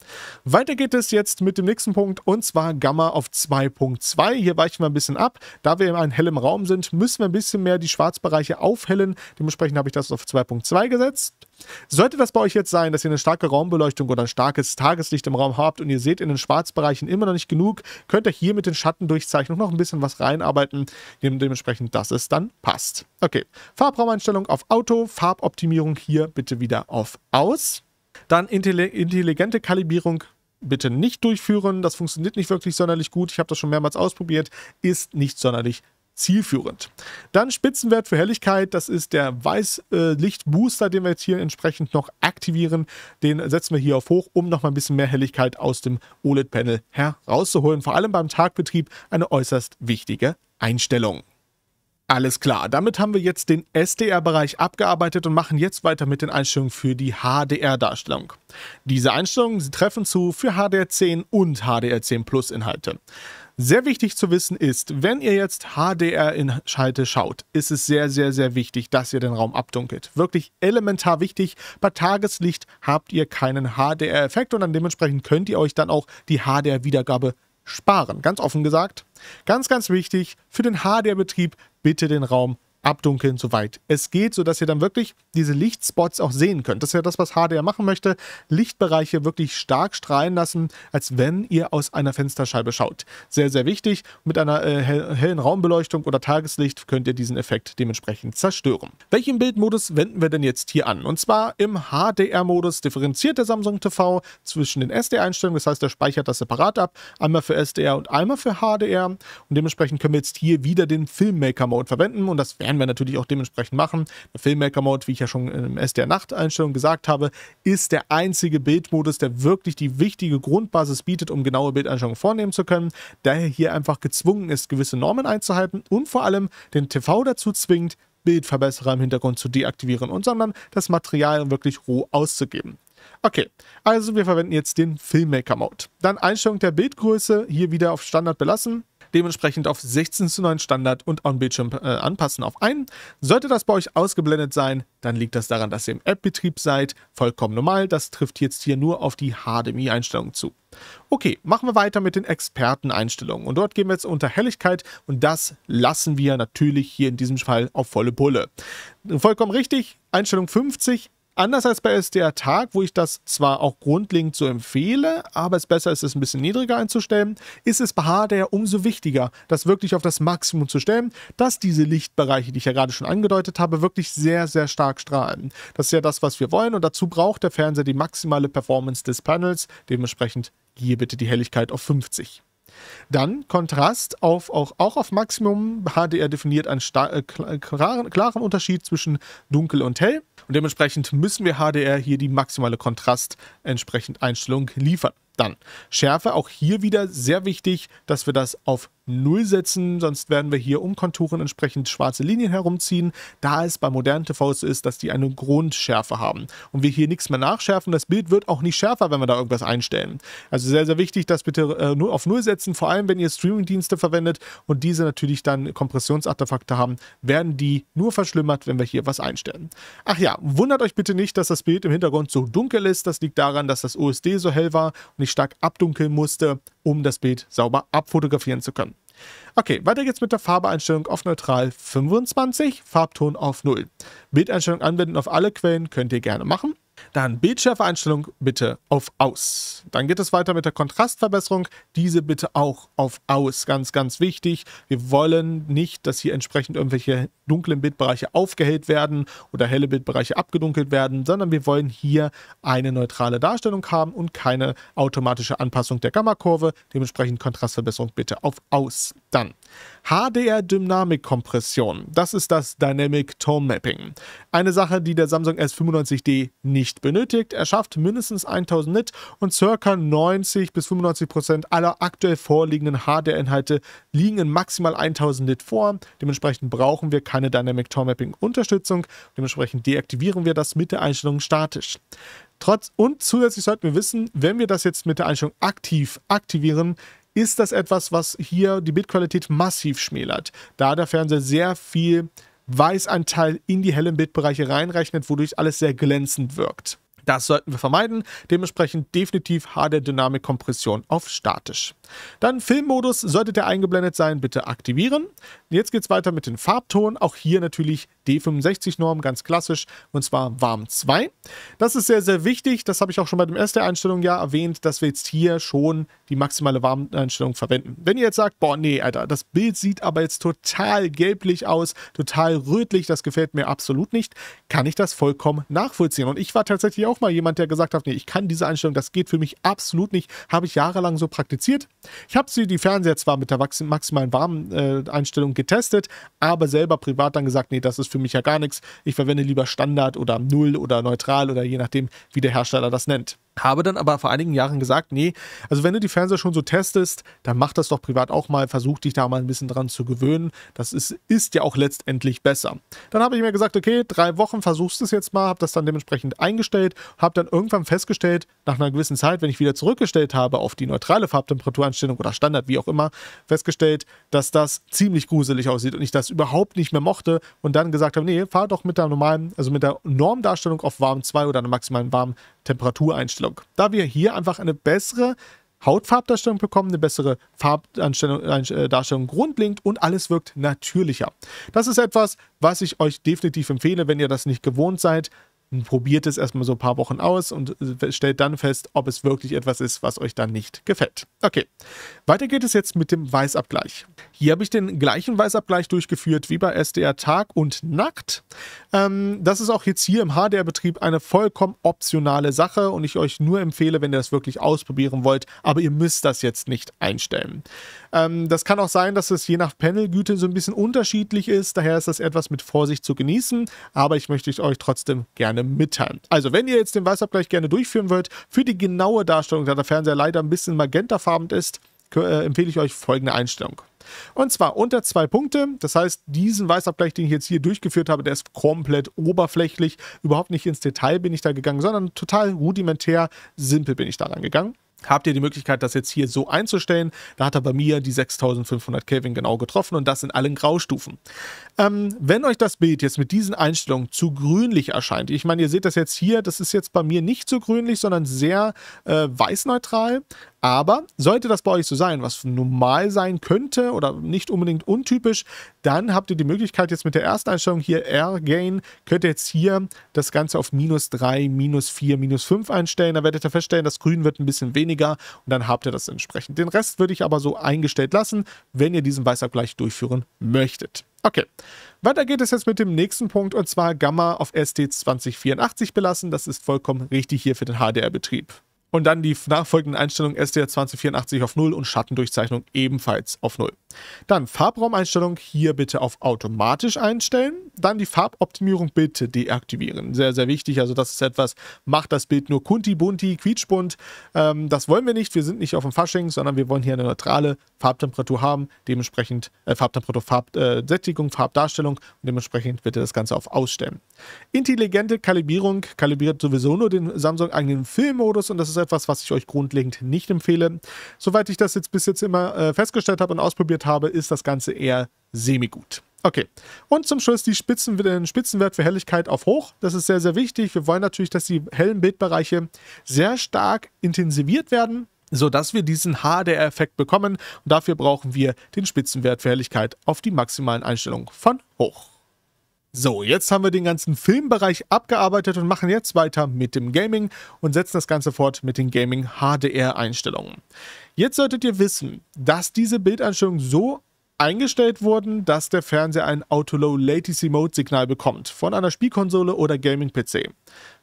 weiter geht es jetzt mit dem nächsten Punkt und zwar Gamma auf 2.2. Hier weichen wir ein bisschen ab. Da wir in einem hellen Raum sind, müssen wir ein bisschen mehr die Schwarzbereiche aufhellen. Dementsprechend habe ich das auf 2.2 gesetzt. Sollte das bei euch jetzt sein, dass ihr eine starke Raumbeleuchtung oder ein starkes Tageslicht im Raum habt und ihr seht in den Schwarzbereichen immer noch nicht genug, könnt ihr hier mit den Schattendurchzeichnungen noch ein bisschen was reinarbeiten, dementsprechend, dass es dann passt. Okay, Farbraumeinstellung auf Auto, Farboptimierung hier bitte wieder auf Aus. Dann intelligente Kalibrierung bitte nicht durchführen. Das funktioniert nicht wirklich sonderlich gut. Ich habe das schon mehrmals ausprobiert. Ist nicht sonderlich zielführend. Dann Spitzenwert für Helligkeit, das ist der Weißlichtbooster, äh, den wir jetzt hier entsprechend noch aktivieren. Den setzen wir hier auf hoch, um nochmal ein bisschen mehr Helligkeit aus dem OLED-Panel herauszuholen. Vor allem beim Tagbetrieb eine äußerst wichtige Einstellung. Alles klar, damit haben wir jetzt den SDR-Bereich abgearbeitet und machen jetzt weiter mit den Einstellungen für die HDR-Darstellung. Diese Einstellungen treffen zu für HDR10 und HDR10 Plus Inhalte. Sehr wichtig zu wissen ist, wenn ihr jetzt HDR-Inhalte schaut, ist es sehr, sehr, sehr wichtig, dass ihr den Raum abdunkelt. Wirklich elementar wichtig. Bei Tageslicht habt ihr keinen HDR-Effekt und dann dementsprechend könnt ihr euch dann auch die HDR-Wiedergabe sparen. Ganz offen gesagt. Ganz, ganz wichtig, für den HDR-Betrieb bitte den Raum abdunkeln, soweit es geht, sodass ihr dann wirklich diese Lichtspots auch sehen könnt. Das ist ja das, was HDR machen möchte. Lichtbereiche wirklich stark strahlen lassen, als wenn ihr aus einer Fensterscheibe schaut. Sehr, sehr wichtig. Mit einer äh, hellen Raumbeleuchtung oder Tageslicht könnt ihr diesen Effekt dementsprechend zerstören. Welchen Bildmodus wenden wir denn jetzt hier an? Und zwar im HDR-Modus differenziert der Samsung TV zwischen den SDR-Einstellungen. Das heißt, er speichert das separat ab. Einmal für SDR und einmal für HDR. Und dementsprechend können wir jetzt hier wieder den Filmmaker-Mode verwenden und das wäre werden wir natürlich auch dementsprechend machen. Der Filmmaker Mode, wie ich ja schon im SDR Nacht Einstellung gesagt habe, ist der einzige Bildmodus, der wirklich die wichtige Grundbasis bietet, um genaue Bildeinstellungen vornehmen zu können. Daher hier einfach gezwungen ist, gewisse Normen einzuhalten und vor allem den TV dazu zwingt, Bildverbesserer im Hintergrund zu deaktivieren und sondern das Material wirklich roh auszugeben. Okay, also wir verwenden jetzt den Filmmaker Mode. Dann Einstellung der Bildgröße, hier wieder auf Standard belassen dementsprechend auf 16 zu 9 Standard und On-Bildschirm äh, anpassen auf einen. Sollte das bei euch ausgeblendet sein, dann liegt das daran, dass ihr im App-Betrieb seid. Vollkommen normal. Das trifft jetzt hier nur auf die HDMI-Einstellung zu. Okay, machen wir weiter mit den Experteneinstellungen. Und dort gehen wir jetzt unter Helligkeit und das lassen wir natürlich hier in diesem Fall auf volle Pulle. Vollkommen richtig, Einstellung 50, Anders als bei SDR Tag, wo ich das zwar auch grundlegend so empfehle, aber es besser ist, es ein bisschen niedriger einzustellen, ist es bei HDR umso wichtiger, das wirklich auf das Maximum zu stellen, dass diese Lichtbereiche, die ich ja gerade schon angedeutet habe, wirklich sehr, sehr stark strahlen. Das ist ja das, was wir wollen und dazu braucht der Fernseher die maximale Performance des Panels. Dementsprechend hier bitte die Helligkeit auf 50. Dann Kontrast auf, auch, auch auf Maximum. HDR definiert einen äh, klaren, klaren Unterschied zwischen dunkel und hell. Und dementsprechend müssen wir HDR hier die maximale Kontrast entsprechend Einstellung liefern. Dann Schärfe, auch hier wieder sehr wichtig, dass wir das auf 0 setzen, sonst werden wir hier um Konturen entsprechend schwarze Linien herumziehen, da es bei modernen TVs so ist, dass die eine Grundschärfe haben und wir hier nichts mehr nachschärfen. Das Bild wird auch nicht schärfer, wenn wir da irgendwas einstellen. Also sehr, sehr wichtig, das bitte äh, nur auf 0 setzen, vor allem wenn ihr Streaming-Dienste verwendet und diese natürlich dann Kompressionsartefakte haben, werden die nur verschlimmert, wenn wir hier was einstellen. Ach ja, wundert euch bitte nicht, dass das Bild im Hintergrund so dunkel ist. Das liegt daran, dass das OSD so hell war und ich stark abdunkeln musste, um das Bild sauber abfotografieren zu können. Okay, weiter geht's mit der Farbeeinstellung auf neutral 25, Farbton auf 0. Bildeinstellung anwenden auf alle Quellen könnt ihr gerne machen. Dann Bildschärfeeinstellung bitte auf Aus. Dann geht es weiter mit der Kontrastverbesserung. Diese bitte auch auf Aus. Ganz, ganz wichtig. Wir wollen nicht, dass hier entsprechend irgendwelche dunklen Bildbereiche aufgehellt werden oder helle Bildbereiche abgedunkelt werden, sondern wir wollen hier eine neutrale Darstellung haben und keine automatische Anpassung der Gammakurve. Dementsprechend Kontrastverbesserung bitte auf Aus. Dann hdr dynamik kompression Das ist das Dynamic Tone Mapping. Eine Sache, die der Samsung S95D nicht benötigt. Er schafft mindestens 1000 Nit und ca. 90 bis 95 Prozent aller aktuell vorliegenden HDR-Inhalte liegen in maximal 1000 Nit vor. Dementsprechend brauchen wir keine Dynamic Tone Mapping Unterstützung. Dementsprechend deaktivieren wir das mit der Einstellung statisch. Trotz und zusätzlich sollten wir wissen, wenn wir das jetzt mit der Einstellung aktiv aktivieren, ist das etwas, was hier die Bitqualität massiv schmälert, da der Fernseher sehr viel Weißanteil in die hellen Bitbereiche reinrechnet, wodurch alles sehr glänzend wirkt. Das sollten wir vermeiden, dementsprechend definitiv HD-Dynamik-Kompression auf statisch. Dann Filmmodus, sollte der eingeblendet sein, bitte aktivieren. Jetzt geht es weiter mit den Farbtonen. auch hier natürlich die 65-Norm, ganz klassisch, und zwar warm 2. Das ist sehr, sehr wichtig. Das habe ich auch schon bei dem ersten Einstellung ja erwähnt, dass wir jetzt hier schon die maximale Warmeinstellung verwenden. Wenn ihr jetzt sagt, boah, nee, Alter, das Bild sieht aber jetzt total gelblich aus, total rötlich, das gefällt mir absolut nicht, kann ich das vollkommen nachvollziehen. Und ich war tatsächlich auch mal jemand, der gesagt hat, nee, ich kann diese Einstellung, das geht für mich absolut nicht, habe ich jahrelang so praktiziert. Ich habe sie die Fernseher zwar mit der maximalen Warmeinstellung getestet, aber selber privat dann gesagt, nee, das ist für mich ja gar nichts. Ich verwende lieber Standard oder Null oder Neutral oder je nachdem, wie der Hersteller das nennt. Habe dann aber vor einigen Jahren gesagt, nee, also wenn du die Fernseher schon so testest, dann mach das doch privat auch mal, versuch dich da mal ein bisschen dran zu gewöhnen. Das ist, ist ja auch letztendlich besser. Dann habe ich mir gesagt, okay, drei Wochen versuchst du es jetzt mal, habe das dann dementsprechend eingestellt, habe dann irgendwann festgestellt, nach einer gewissen Zeit, wenn ich wieder zurückgestellt habe auf die neutrale Farbtemperatureinstellung oder Standard, wie auch immer, festgestellt, dass das ziemlich gruselig aussieht und ich das überhaupt nicht mehr mochte und dann gesagt habe, nee, fahr doch mit der normalen, also mit der Normdarstellung auf warm 2 oder einer maximalen warm Temperatureinstellung. Da wir hier einfach eine bessere Hautfarbdarstellung bekommen, eine bessere Farbdarstellung äh, grundlegend und alles wirkt natürlicher. Das ist etwas, was ich euch definitiv empfehle, wenn ihr das nicht gewohnt seid. Probiert es erstmal so ein paar Wochen aus und äh, stellt dann fest, ob es wirklich etwas ist, was euch dann nicht gefällt. Okay, weiter geht es jetzt mit dem Weißabgleich. Hier habe ich den gleichen Weißabgleich durchgeführt wie bei SDR Tag und Nackt. Ähm, das ist auch jetzt hier im HDR-Betrieb eine vollkommen optionale Sache und ich euch nur empfehle, wenn ihr das wirklich ausprobieren wollt, aber ihr müsst das jetzt nicht einstellen. Ähm, das kann auch sein, dass es je nach Panelgüte so ein bisschen unterschiedlich ist, daher ist das etwas mit Vorsicht zu genießen, aber ich möchte euch trotzdem gerne mitteilen. Also, wenn ihr jetzt den Weißabgleich gerne durchführen wollt, für die genaue Darstellung, da der Fernseher leider ein bisschen magentafarben ist, äh, empfehle ich euch folgende Einstellung. Und zwar unter zwei Punkte. Das heißt, diesen Weißabgleich, den ich jetzt hier durchgeführt habe, der ist komplett oberflächlich. Überhaupt nicht ins Detail bin ich da gegangen, sondern total rudimentär, simpel bin ich da rangegangen. Habt ihr die Möglichkeit, das jetzt hier so einzustellen? Da hat er bei mir die 6500 Kelvin genau getroffen und das in allen Graustufen. Ähm, wenn euch das Bild jetzt mit diesen Einstellungen zu grünlich erscheint, ich meine, ihr seht das jetzt hier, das ist jetzt bei mir nicht zu grünlich, sondern sehr äh, weißneutral, aber sollte das bei euch so sein, was normal sein könnte oder nicht unbedingt untypisch, dann habt ihr die Möglichkeit jetzt mit der Ersteinstellung hier R-Gain, könnt ihr jetzt hier das Ganze auf minus 3, minus 4, minus 5 einstellen. Da werdet ihr feststellen, das Grün wird ein bisschen weniger und dann habt ihr das entsprechend. Den Rest würde ich aber so eingestellt lassen, wenn ihr diesen Weißabgleich durchführen möchtet. Okay, weiter geht es jetzt mit dem nächsten Punkt und zwar Gamma auf SD 2084 belassen. Das ist vollkommen richtig hier für den HDR-Betrieb. Und dann die nachfolgenden Einstellungen SDR 2084 auf 0 und Schattendurchzeichnung ebenfalls auf 0. Dann Farbraumeinstellung hier bitte auf automatisch einstellen. Dann die Farboptimierung bitte deaktivieren. Sehr, sehr wichtig. Also das ist etwas, macht das Bild nur kunti bunti, quietschbunt. Ähm, das wollen wir nicht. Wir sind nicht auf dem Fasching, sondern wir wollen hier eine neutrale Farbtemperatur haben. Dementsprechend äh, Farbtemperatur, Farbsättigung, äh, Farbdarstellung. Und dementsprechend bitte das Ganze auf Ausstellen. Intelligente Kalibrierung kalibriert sowieso nur den Samsung eigenen Filmmodus und das ist etwas, was ich euch grundlegend nicht empfehle. Soweit ich das jetzt bis jetzt immer äh, festgestellt habe und ausprobiert habe, ist das Ganze eher semi-gut. Okay, und zum Schluss die Spitzen, den Spitzenwert für Helligkeit auf hoch. Das ist sehr, sehr wichtig. Wir wollen natürlich, dass die hellen Bildbereiche sehr stark intensiviert werden, sodass wir diesen HDR-Effekt bekommen. Und dafür brauchen wir den Spitzenwert für Helligkeit auf die maximalen Einstellungen von hoch. So, jetzt haben wir den ganzen Filmbereich abgearbeitet und machen jetzt weiter mit dem Gaming und setzen das Ganze fort mit den Gaming HDR-Einstellungen. Jetzt solltet ihr wissen, dass diese Bildeinstellungen so eingestellt wurden, dass der Fernseher ein Auto-Low-Latency-Mode-Signal bekommt von einer Spielkonsole oder Gaming-PC.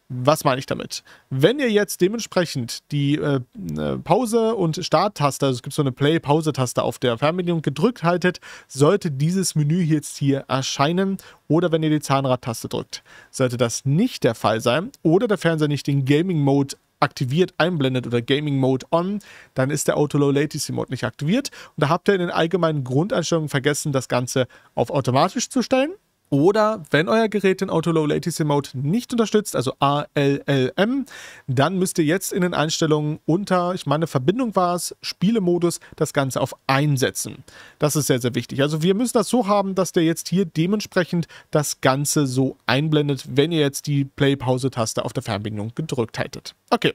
Was meine ich damit? Wenn ihr jetzt dementsprechend die äh, äh, Pause- und Starttaste, also es gibt so eine Play-Pause-Taste auf der Fernbedienung gedrückt haltet, sollte dieses Menü jetzt hier erscheinen oder wenn ihr die Zahnradtaste drückt. Sollte das nicht der Fall sein oder der Fernseher nicht den Gaming-Mode aktiviert einblendet oder Gaming Mode on, dann ist der Auto Low Latency Mode nicht aktiviert. Und da habt ihr in den allgemeinen Grundeinstellungen vergessen, das Ganze auf automatisch zu stellen. Oder wenn euer Gerät den Auto Low Latency Mode nicht unterstützt, also ALLM, dann müsst ihr jetzt in den Einstellungen unter, ich meine, Verbindung war es, Spielemodus, das Ganze auf einsetzen. Das ist sehr, sehr wichtig. Also wir müssen das so haben, dass der jetzt hier dementsprechend das Ganze so einblendet, wenn ihr jetzt die Play-Pause-Taste auf der Fernbedienung gedrückt hättet. Okay,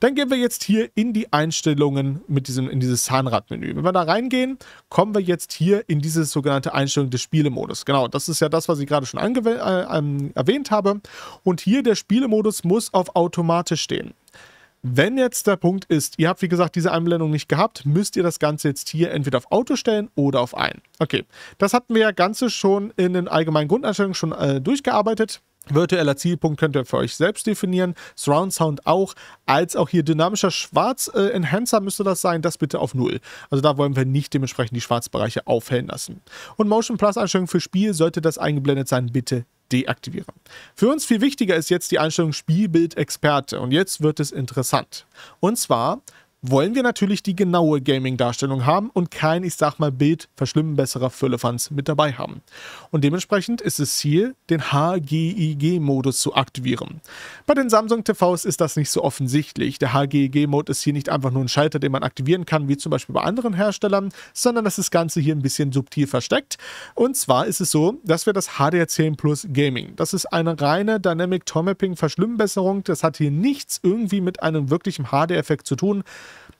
dann gehen wir jetzt hier in die Einstellungen mit diesem, in dieses Zahnradmenü. Wenn wir da reingehen, kommen wir jetzt hier in diese sogenannte Einstellung des Spielemodus. Genau, das ist ja das, was was ich gerade schon äh, ähm, erwähnt habe. Und hier der Spielemodus muss auf automatisch stehen. Wenn jetzt der Punkt ist, ihr habt wie gesagt diese Einblendung nicht gehabt, müsst ihr das Ganze jetzt hier entweder auf Auto stellen oder auf ein. Okay, das hatten wir ja Ganze schon in den allgemeinen Grundeinstellungen schon äh, durchgearbeitet. Virtueller Zielpunkt könnt ihr für euch selbst definieren, Surround Sound auch, als auch hier dynamischer Schwarz-Enhancer äh, müsste das sein, das bitte auf Null. Also da wollen wir nicht dementsprechend die Schwarzbereiche aufhellen lassen. Und Motion Plus Einstellung für Spiel, sollte das eingeblendet sein, bitte deaktivieren. Für uns viel wichtiger ist jetzt die Einstellung Spielbild-Experte und jetzt wird es interessant. Und zwar wollen wir natürlich die genaue Gaming-Darstellung haben und kein, ich sag mal, Bild verschlimmbesserer Füllefanz mit dabei haben. Und dementsprechend ist es Ziel, den HGIG-Modus zu aktivieren. Bei den Samsung TVs ist das nicht so offensichtlich. Der HGIG-Mode ist hier nicht einfach nur ein Schalter, den man aktivieren kann, wie zum Beispiel bei anderen Herstellern, sondern das ist das Ganze hier ein bisschen subtil versteckt. Und zwar ist es so, dass wir das HDR10 Plus Gaming, das ist eine reine Dynamic Tone Verschlimmbesserung, das hat hier nichts irgendwie mit einem wirklichen hdr effekt zu tun,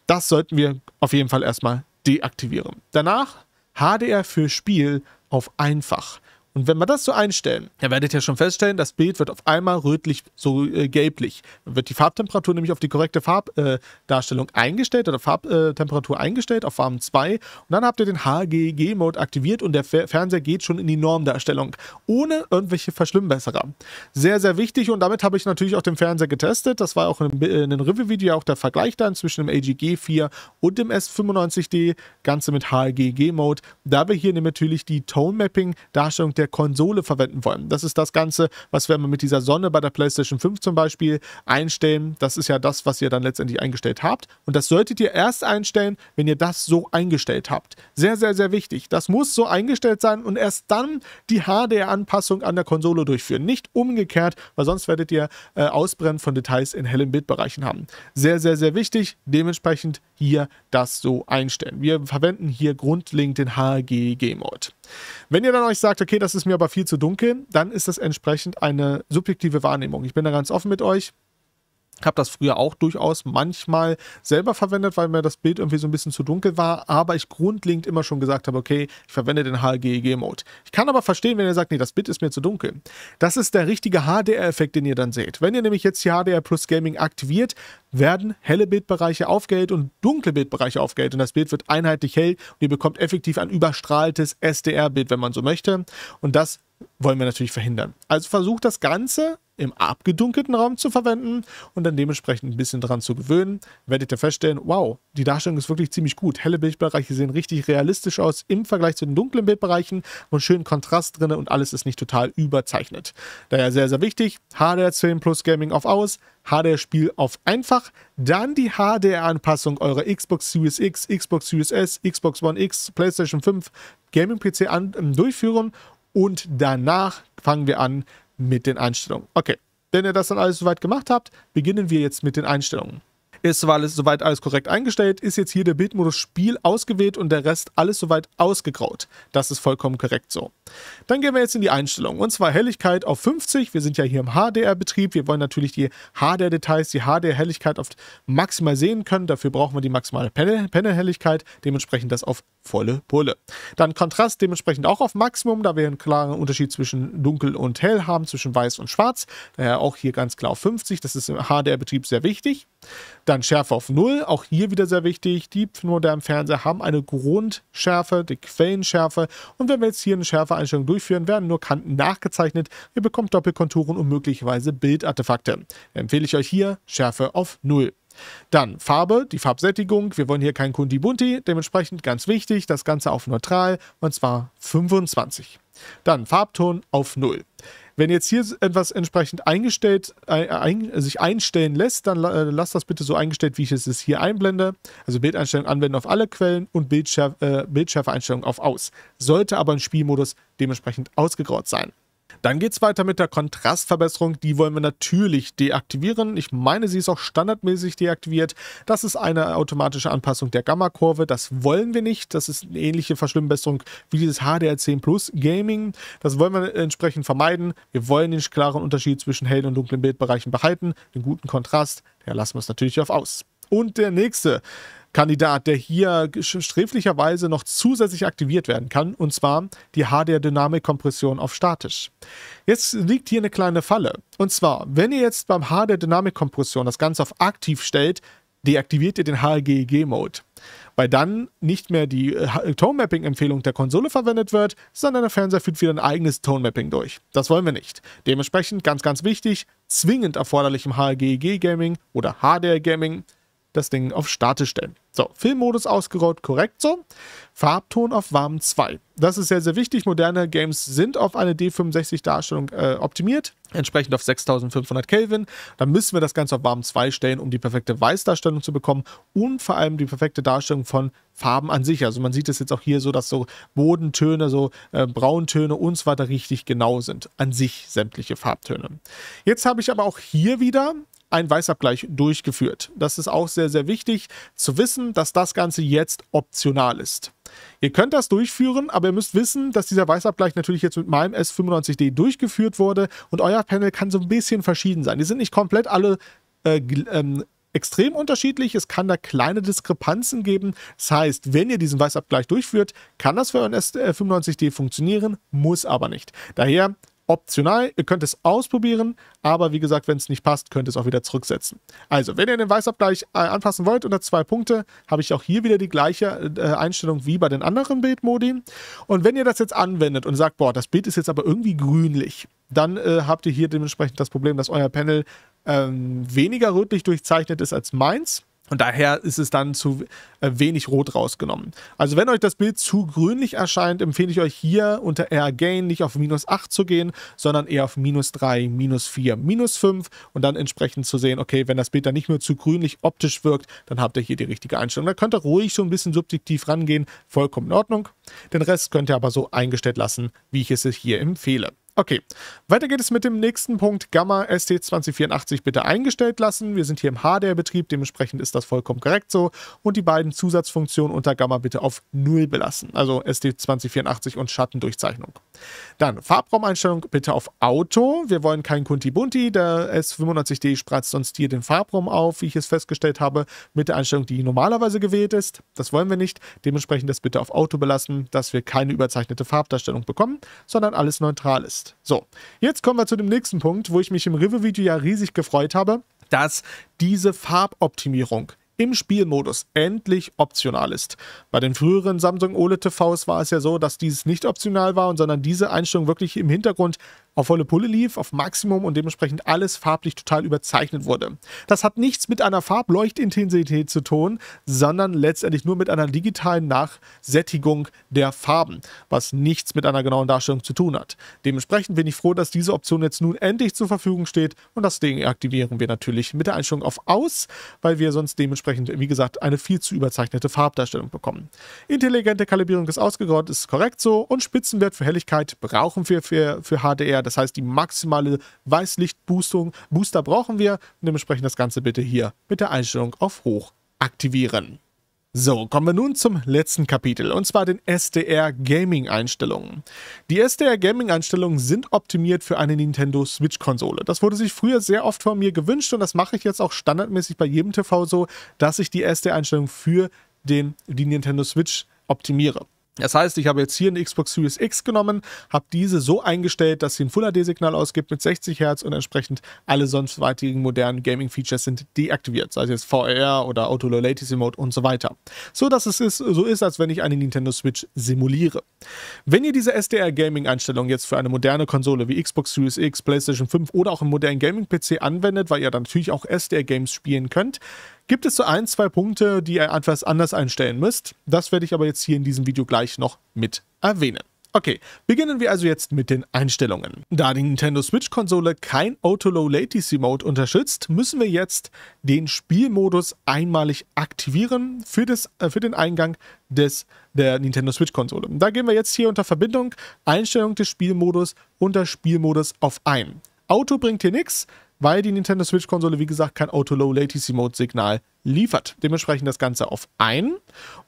das sollten wir auf jeden Fall erstmal deaktivieren. Danach HDR für Spiel auf einfach. Und wenn wir das so einstellen, dann werdet ihr schon feststellen, das Bild wird auf einmal rötlich, so äh, gelblich. Dann wird die Farbtemperatur nämlich auf die korrekte Farbdarstellung äh, eingestellt oder Farbtemperatur äh, eingestellt auf Farben 2. Und dann habt ihr den HGG-Mode aktiviert und der Fer Fernseher geht schon in die Normdarstellung, ohne irgendwelche Verschlimmbesserer. Sehr, sehr wichtig und damit habe ich natürlich auch den Fernseher getestet. Das war auch in einem Review-Video auch der Vergleich dann zwischen dem AGG 4 und dem S95D, Ganze mit HGG-Mode. Da wir hier natürlich die Tone-Mapping-Darstellung der der Konsole verwenden wollen. Das ist das Ganze, was wir mit dieser Sonne bei der PlayStation 5 zum Beispiel einstellen. Das ist ja das, was ihr dann letztendlich eingestellt habt. Und das solltet ihr erst einstellen, wenn ihr das so eingestellt habt. Sehr, sehr, sehr wichtig. Das muss so eingestellt sein und erst dann die HDR-Anpassung an der Konsole durchführen. Nicht umgekehrt, weil sonst werdet ihr äh, Ausbrennen von Details in hellen Bildbereichen haben. Sehr, sehr, sehr wichtig. Dementsprechend hier das so einstellen. Wir verwenden hier grundlegend den HG Game Mode. Wenn ihr dann euch sagt, okay, das ist mir aber viel zu dunkel, dann ist das entsprechend eine subjektive Wahrnehmung. Ich bin da ganz offen mit euch habe das früher auch durchaus manchmal selber verwendet, weil mir das Bild irgendwie so ein bisschen zu dunkel war, aber ich grundlegend immer schon gesagt habe, okay, ich verwende den hgeg mode Ich kann aber verstehen, wenn ihr sagt, nee, das Bild ist mir zu dunkel. Das ist der richtige HDR-Effekt, den ihr dann seht. Wenn ihr nämlich jetzt die HDR Plus Gaming aktiviert, werden helle Bildbereiche aufgehellt und dunkle Bildbereiche aufgehellt und das Bild wird einheitlich hell und ihr bekommt effektiv ein überstrahltes SDR-Bild, wenn man so möchte. Und das wollen wir natürlich verhindern. Also versucht das Ganze im abgedunkelten Raum zu verwenden und dann dementsprechend ein bisschen dran zu gewöhnen, werdet ihr feststellen, wow, die Darstellung ist wirklich ziemlich gut. Helle Bildbereiche sehen richtig realistisch aus im Vergleich zu den dunklen Bildbereichen und schönen Kontrast drin und alles ist nicht total überzeichnet. Daher sehr, sehr wichtig, HDR 10 Plus Gaming auf aus, HDR-Spiel auf einfach, dann die HDR-Anpassung eurer Xbox Series X, Xbox Series S, Xbox One X, PlayStation 5, Gaming-PC ähm, durchführen und danach fangen wir an mit den Einstellungen. Okay, wenn ihr das dann alles soweit gemacht habt, beginnen wir jetzt mit den Einstellungen. Ist weil soweit alles korrekt eingestellt, ist jetzt hier der Bildmodus Spiel ausgewählt und der Rest alles soweit ausgegraut. Das ist vollkommen korrekt so. Dann gehen wir jetzt in die Einstellungen und zwar Helligkeit auf 50. Wir sind ja hier im HDR-Betrieb. Wir wollen natürlich die HDR-Details, die HDR-Helligkeit auf maximal sehen können. Dafür brauchen wir die maximale Panel-Helligkeit, dementsprechend das auf volle Pulle. Dann Kontrast dementsprechend auch auf Maximum, da wir einen klaren Unterschied zwischen dunkel und hell haben, zwischen weiß und schwarz. Daher auch hier ganz klar auf 50. Das ist im HDR-Betrieb sehr wichtig. Dann Schärfe auf Null, auch hier wieder sehr wichtig. Die modernen Fernseher haben eine Grundschärfe, die Quellenschärfe. Und wenn wir jetzt hier eine Schärfeeinstellung durchführen, werden nur Kanten nachgezeichnet. Ihr bekommt Doppelkonturen und möglicherweise Bildartefakte. Empfehle ich euch hier Schärfe auf Null. Dann Farbe, die Farbsättigung. Wir wollen hier kein Kundibunti. dementsprechend ganz wichtig, das Ganze auf neutral und zwar 25. Dann Farbton auf Null. Wenn jetzt hier etwas entsprechend eingestellt, äh, ein, sich einstellen lässt, dann äh, lasst das bitte so eingestellt, wie ich es hier einblende. Also Bildeinstellung anwenden auf alle Quellen und Bildschärfe, äh, Bildschärfeeinstellung auf aus. Sollte aber im Spielmodus dementsprechend ausgegraut sein. Dann geht es weiter mit der Kontrastverbesserung. Die wollen wir natürlich deaktivieren. Ich meine, sie ist auch standardmäßig deaktiviert. Das ist eine automatische Anpassung der Gamma-Kurve. Das wollen wir nicht. Das ist eine ähnliche Verschlimmbesserung wie dieses HDR10 Plus Gaming. Das wollen wir entsprechend vermeiden. Wir wollen den klaren Unterschied zwischen hellen und dunklen Bildbereichen behalten, den guten Kontrast. Ja, lassen wir es natürlich auf aus. Und der nächste Kandidat, der hier sträflicherweise noch zusätzlich aktiviert werden kann, und zwar die hdr dynamikkompression auf statisch. Jetzt liegt hier eine kleine Falle. Und zwar, wenn ihr jetzt beim hdr dynamikkompression das Ganze auf aktiv stellt, deaktiviert ihr den HLGEG-Mode, weil dann nicht mehr die äh, äh, Tone-Mapping-Empfehlung der Konsole verwendet wird, sondern der Fernseher führt wieder ein eigenes Tone-Mapping durch. Das wollen wir nicht. Dementsprechend ganz, ganz wichtig, zwingend erforderlich im HLGEG-Gaming oder HDR-Gaming das Ding auf Starte stellen. So, Filmmodus ausgerollt, korrekt so. Farbton auf warm 2. Das ist sehr, sehr wichtig. Moderne Games sind auf eine D65-Darstellung äh, optimiert, entsprechend auf 6500 Kelvin. Dann müssen wir das Ganze auf warm 2 stellen, um die perfekte Weißdarstellung zu bekommen und vor allem die perfekte Darstellung von Farben an sich. Also man sieht es jetzt auch hier so, dass so Bodentöne, so äh, Brauntöne und so weiter richtig genau sind. An sich sämtliche Farbtöne. Jetzt habe ich aber auch hier wieder einen Weißabgleich durchgeführt. Das ist auch sehr, sehr wichtig zu wissen, dass das Ganze jetzt optional ist. Ihr könnt das durchführen, aber ihr müsst wissen, dass dieser Weißabgleich natürlich jetzt mit meinem S95D durchgeführt wurde und euer Panel kann so ein bisschen verschieden sein. Die sind nicht komplett alle äh, ähm, extrem unterschiedlich. Es kann da kleine Diskrepanzen geben. Das heißt, wenn ihr diesen Weißabgleich durchführt, kann das für euren S95D äh, funktionieren, muss aber nicht. Daher optional. Ihr könnt es ausprobieren, aber wie gesagt, wenn es nicht passt, könnt ihr es auch wieder zurücksetzen. Also, wenn ihr den Weißabgleich äh, anpassen wollt unter zwei Punkte, habe ich auch hier wieder die gleiche äh, Einstellung wie bei den anderen Bildmodi. Und wenn ihr das jetzt anwendet und sagt, boah, das Bild ist jetzt aber irgendwie grünlich, dann äh, habt ihr hier dementsprechend das Problem, dass euer Panel ähm, weniger rötlich durchzeichnet ist als meins. Und daher ist es dann zu äh, wenig Rot rausgenommen. Also wenn euch das Bild zu grünlich erscheint, empfehle ich euch hier unter Air Gain nicht auf minus 8 zu gehen, sondern eher auf minus 3, minus 4, minus 5 und dann entsprechend zu sehen, okay, wenn das Bild dann nicht mehr zu grünlich optisch wirkt, dann habt ihr hier die richtige Einstellung. Da könnt ihr ruhig so ein bisschen subjektiv rangehen, vollkommen in Ordnung. Den Rest könnt ihr aber so eingestellt lassen, wie ich es hier empfehle. Okay, weiter geht es mit dem nächsten Punkt. Gamma ST2084 bitte eingestellt lassen. Wir sind hier im HDR-Betrieb, dementsprechend ist das vollkommen korrekt so. Und die beiden Zusatzfunktionen unter Gamma bitte auf 0 belassen, also ST2084 und Schattendurchzeichnung. Dann Farbraumeinstellung bitte auf Auto. Wir wollen keinen Kunti-Bunti, der S95D spreizt sonst hier den Farbraum auf, wie ich es festgestellt habe, mit der Einstellung, die normalerweise gewählt ist. Das wollen wir nicht, dementsprechend das bitte auf Auto belassen, dass wir keine überzeichnete Farbdarstellung bekommen, sondern alles neutral ist passt. So, jetzt kommen wir zu dem nächsten Punkt, wo ich mich im Rive-Video ja riesig gefreut habe, dass diese Farboptimierung im Spielmodus endlich optional ist. Bei den früheren Samsung OLED TVs war es ja so, dass dieses nicht optional war, und sondern diese Einstellung wirklich im Hintergrund auf volle Pulle lief, auf Maximum und dementsprechend alles farblich total überzeichnet wurde. Das hat nichts mit einer Farbleuchtintensität zu tun, sondern letztendlich nur mit einer digitalen Nachsättigung der Farben, was nichts mit einer genauen Darstellung zu tun hat. Dementsprechend bin ich froh, dass diese Option jetzt nun endlich zur Verfügung steht und das Ding aktivieren wir natürlich mit der Einstellung auf Aus, weil wir sonst dementsprechend dementsprechend, wie gesagt, eine viel zu überzeichnete Farbdarstellung bekommen. Intelligente Kalibrierung ist ausgegraut, ist korrekt so. Und Spitzenwert für Helligkeit brauchen wir für, für HDR. Das heißt, die maximale Weißlichtboostung, Booster brauchen wir. Dementsprechend das Ganze bitte hier mit der Einstellung auf hoch aktivieren. So, kommen wir nun zum letzten Kapitel, und zwar den SDR Gaming Einstellungen. Die SDR Gaming Einstellungen sind optimiert für eine Nintendo Switch Konsole. Das wurde sich früher sehr oft von mir gewünscht und das mache ich jetzt auch standardmäßig bei jedem TV so, dass ich die SDR Einstellungen für den, die Nintendo Switch optimiere. Das heißt, ich habe jetzt hier eine Xbox Series X genommen, habe diese so eingestellt, dass sie ein Full HD-Signal ausgibt mit 60 Hertz und entsprechend alle sonst weitigen modernen Gaming-Features sind deaktiviert, sei es jetzt VR oder Auto Low Latency Mode und so weiter. So dass es ist, so ist, als wenn ich eine Nintendo Switch simuliere. Wenn ihr diese SDR-Gaming-Einstellung jetzt für eine moderne Konsole wie Xbox Series X, PlayStation 5 oder auch einen modernen Gaming-PC anwendet, weil ihr dann natürlich auch SDR-Games spielen könnt, gibt es so ein, zwei Punkte, die ihr etwas anders einstellen müsst. Das werde ich aber jetzt hier in diesem Video gleich noch mit erwähnen. Okay, beginnen wir also jetzt mit den Einstellungen. Da die Nintendo Switch-Konsole kein Auto-Low-Latency-Mode unterstützt, müssen wir jetzt den Spielmodus einmalig aktivieren für, das, äh, für den Eingang des, der Nintendo Switch-Konsole. Da gehen wir jetzt hier unter Verbindung, Einstellung des Spielmodus, unter Spielmodus auf ein. Auto bringt hier nichts, weil die Nintendo Switch-Konsole, wie gesagt, kein Auto-Low-Latency-Mode-Signal liefert. Dementsprechend das Ganze auf ein.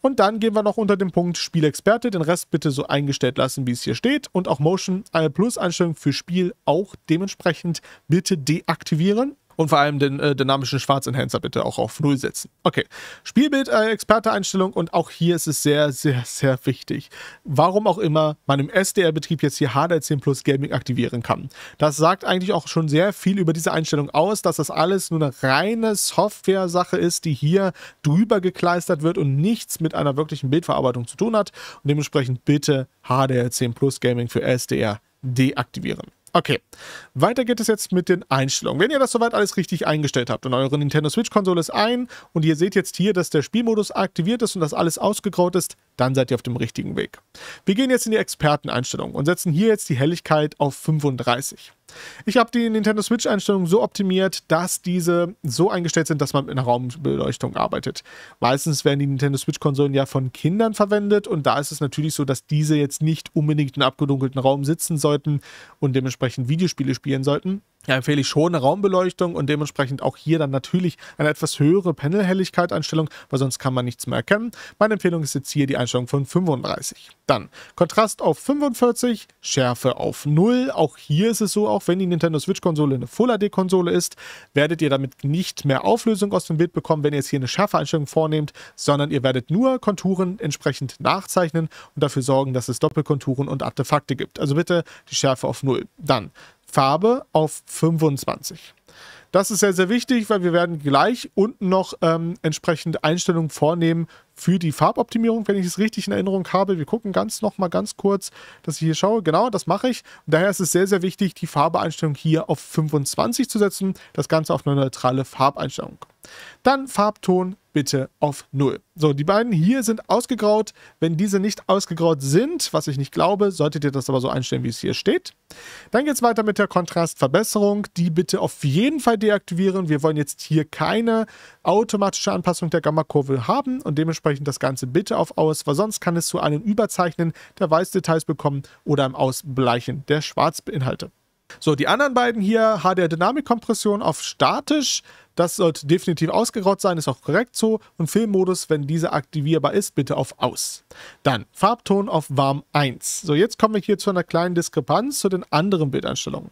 Und dann gehen wir noch unter dem Punkt Spielexperte. Den Rest bitte so eingestellt lassen, wie es hier steht. Und auch Motion äh, plus einstellungen für Spiel auch dementsprechend bitte deaktivieren. Und vor allem den äh, dynamischen Schwarzenhancer bitte auch auf Null setzen. Okay. Spielbild, äh, Experte-Einstellung und auch hier ist es sehr, sehr, sehr wichtig. Warum auch immer man im SDR-Betrieb jetzt hier HDR10 Plus Gaming aktivieren kann. Das sagt eigentlich auch schon sehr viel über diese Einstellung aus, dass das alles nur eine reine Software-Sache ist, die hier drüber gekleistert wird und nichts mit einer wirklichen Bildverarbeitung zu tun hat. Und dementsprechend bitte HDR10 Plus Gaming für SDR deaktivieren. Okay, weiter geht es jetzt mit den Einstellungen. Wenn ihr das soweit alles richtig eingestellt habt und eure Nintendo Switch-Konsole ist ein und ihr seht jetzt hier, dass der Spielmodus aktiviert ist und dass alles ausgegraut ist, dann seid ihr auf dem richtigen Weg. Wir gehen jetzt in die Experteneinstellungen und setzen hier jetzt die Helligkeit auf 35. Ich habe die Nintendo Switch-Einstellungen so optimiert, dass diese so eingestellt sind, dass man mit einer Raumbeleuchtung arbeitet. Meistens werden die Nintendo Switch-Konsolen ja von Kindern verwendet und da ist es natürlich so, dass diese jetzt nicht unbedingt in abgedunkelten Raum sitzen sollten und dementsprechend Videospiele spielen sollten ja, empfehle ich schon eine Raumbeleuchtung und dementsprechend auch hier dann natürlich eine etwas höhere Panelhelligkeit-Einstellung, weil sonst kann man nichts mehr erkennen. Meine Empfehlung ist jetzt hier die Einstellung von 35. Dann Kontrast auf 45, Schärfe auf 0. Auch hier ist es so, auch wenn die Nintendo Switch-Konsole eine Full-HD-Konsole ist, werdet ihr damit nicht mehr Auflösung aus dem Bild bekommen, wenn ihr jetzt hier eine Schärfe-Einstellung vornehmt, sondern ihr werdet nur Konturen entsprechend nachzeichnen und dafür sorgen, dass es Doppelkonturen und Artefakte gibt. Also bitte die Schärfe auf 0. Dann Farbe auf 25. Das ist sehr, sehr wichtig, weil wir werden gleich unten noch ähm, entsprechend Einstellungen vornehmen für die Farboptimierung, wenn ich es richtig in Erinnerung habe. Wir gucken ganz nochmal ganz kurz, dass ich hier schaue. Genau, das mache ich. Und daher ist es sehr, sehr wichtig, die Farbeeinstellung hier auf 25 zu setzen. Das Ganze auf eine neutrale Farbeinstellung. Dann Farbton bitte auf 0. So, die beiden hier sind ausgegraut. Wenn diese nicht ausgegraut sind, was ich nicht glaube, solltet ihr das aber so einstellen, wie es hier steht. Dann geht es weiter mit der Kontrastverbesserung. Die bitte auf jeden Fall deaktivieren. Wir wollen jetzt hier keine automatische Anpassung der Gamma-Kurve haben und dementsprechend Dementsprechend das Ganze bitte auf Aus, weil sonst kann es zu einem Überzeichnen der Weißdetails bekommen oder im Ausbleichen der Schwarzinhalte. So, die anderen beiden hier, HDR-Dynamikkompression auf statisch, das sollte definitiv ausgeraut sein, ist auch korrekt so. Und Filmmodus, wenn dieser aktivierbar ist, bitte auf Aus. Dann Farbton auf Warm 1. So, jetzt kommen wir hier zu einer kleinen Diskrepanz zu den anderen Bildeinstellungen.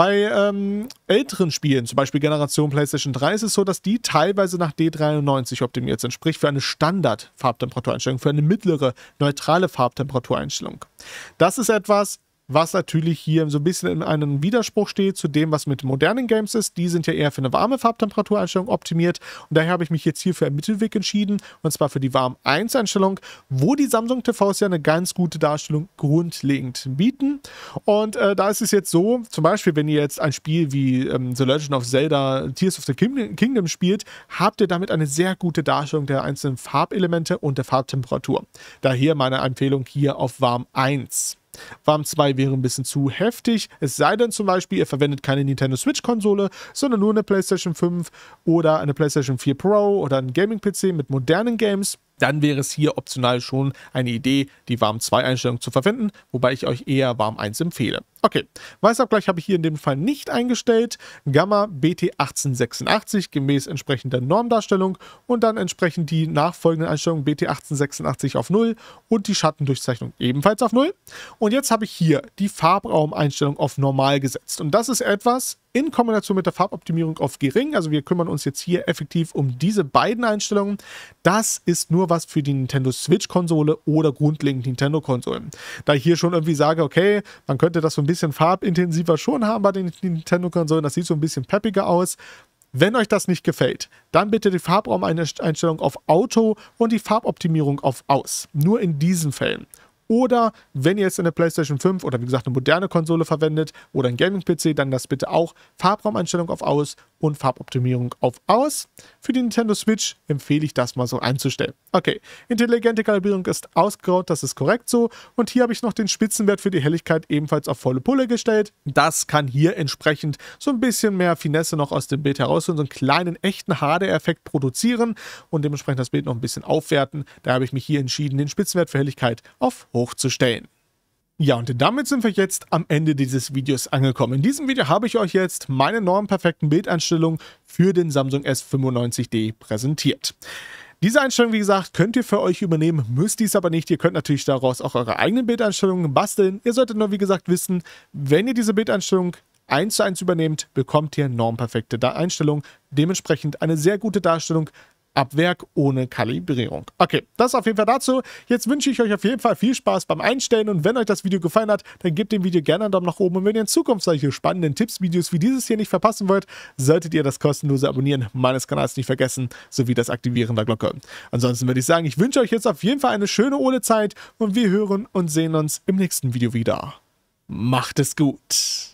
Bei ähm, älteren Spielen, zum Beispiel Generation PlayStation 3, ist es so, dass die teilweise nach D93 optimiert sind, sprich für eine Standard-Farbtemperatureinstellung, für eine mittlere, neutrale Farbtemperatureinstellung. Das ist etwas, was natürlich hier so ein bisschen in einem Widerspruch steht zu dem, was mit modernen Games ist. Die sind ja eher für eine warme Farbtemperatureinstellung optimiert und daher habe ich mich jetzt hier für einen Mittelweg entschieden und zwar für die warm 1 Einstellung, wo die Samsung TVs ja eine ganz gute Darstellung grundlegend bieten und äh, da ist es jetzt so, zum Beispiel, wenn ihr jetzt ein Spiel wie ähm, The Legend of Zelda Tears of the Kingdom spielt, habt ihr damit eine sehr gute Darstellung der einzelnen Farbelemente und der Farbtemperatur. Daher meine Empfehlung hier auf warm 1. Warm 2 wäre ein bisschen zu heftig, es sei denn zum Beispiel, ihr verwendet keine Nintendo Switch-Konsole, sondern nur eine PlayStation 5 oder eine PlayStation 4 Pro oder einen Gaming-PC mit modernen Games dann wäre es hier optional schon eine Idee, die Warm 2 Einstellung zu verwenden, wobei ich euch eher Warm 1 empfehle. Okay, Weißabgleich habe ich hier in dem Fall nicht eingestellt. Gamma BT1886 gemäß entsprechender Normdarstellung und dann entsprechend die nachfolgenden Einstellungen BT1886 auf 0 und die Schattendurchzeichnung ebenfalls auf 0. Und jetzt habe ich hier die Farbraumeinstellung auf normal gesetzt. Und das ist etwas, in Kombination mit der Farboptimierung auf gering. Also wir kümmern uns jetzt hier effektiv um diese beiden Einstellungen. Das ist nur was für die Nintendo Switch-Konsole oder grundlegend Nintendo-Konsolen. Da ich hier schon irgendwie sage, okay, man könnte das so ein bisschen farbintensiver schon haben bei den Nintendo-Konsolen. Das sieht so ein bisschen peppiger aus. Wenn euch das nicht gefällt, dann bitte die Farbraumeinstellung auf Auto und die Farboptimierung auf Aus. Nur in diesen Fällen. Oder wenn ihr jetzt eine PlayStation 5 oder wie gesagt eine moderne Konsole verwendet oder ein Gaming-PC, dann das bitte auch Farbraumeinstellung auf aus und Farboptimierung auf aus. Für die Nintendo Switch empfehle ich das mal so einzustellen. Okay, intelligente Kalibrierung ist ausgegraut, das ist korrekt so. Und hier habe ich noch den Spitzenwert für die Helligkeit ebenfalls auf volle Pulle gestellt. Das kann hier entsprechend so ein bisschen mehr Finesse noch aus dem Bild heraus und so einen kleinen echten HD-Effekt produzieren und dementsprechend das Bild noch ein bisschen aufwerten. Da habe ich mich hier entschieden, den Spitzenwert für Helligkeit auf hoch zu stellen. Ja, und damit sind wir jetzt am Ende dieses Videos angekommen. In diesem Video habe ich euch jetzt meine neuen perfekten Bildeinstellungen für den Samsung S95D präsentiert. Diese Einstellung, wie gesagt, könnt ihr für euch übernehmen, müsst dies aber nicht. Ihr könnt natürlich daraus auch eure eigenen Bildeinstellungen basteln. Ihr solltet nur, wie gesagt, wissen, wenn ihr diese Bildeinstellung eins zu eins übernehmt, bekommt ihr normperfekte Einstellungen, dementsprechend eine sehr gute Darstellung ab Werk ohne Kalibrierung. Okay, das auf jeden Fall dazu. Jetzt wünsche ich euch auf jeden Fall viel Spaß beim Einstellen und wenn euch das Video gefallen hat, dann gebt dem Video gerne einen Daumen nach oben und wenn ihr in Zukunft solche spannenden Tipps-Videos wie dieses hier nicht verpassen wollt, solltet ihr das kostenlose Abonnieren meines Kanals nicht vergessen, sowie das Aktivieren der Glocke. Ansonsten würde ich sagen, ich wünsche euch jetzt auf jeden Fall eine schöne ohne Zeit und wir hören und sehen uns im nächsten Video wieder. Macht es gut!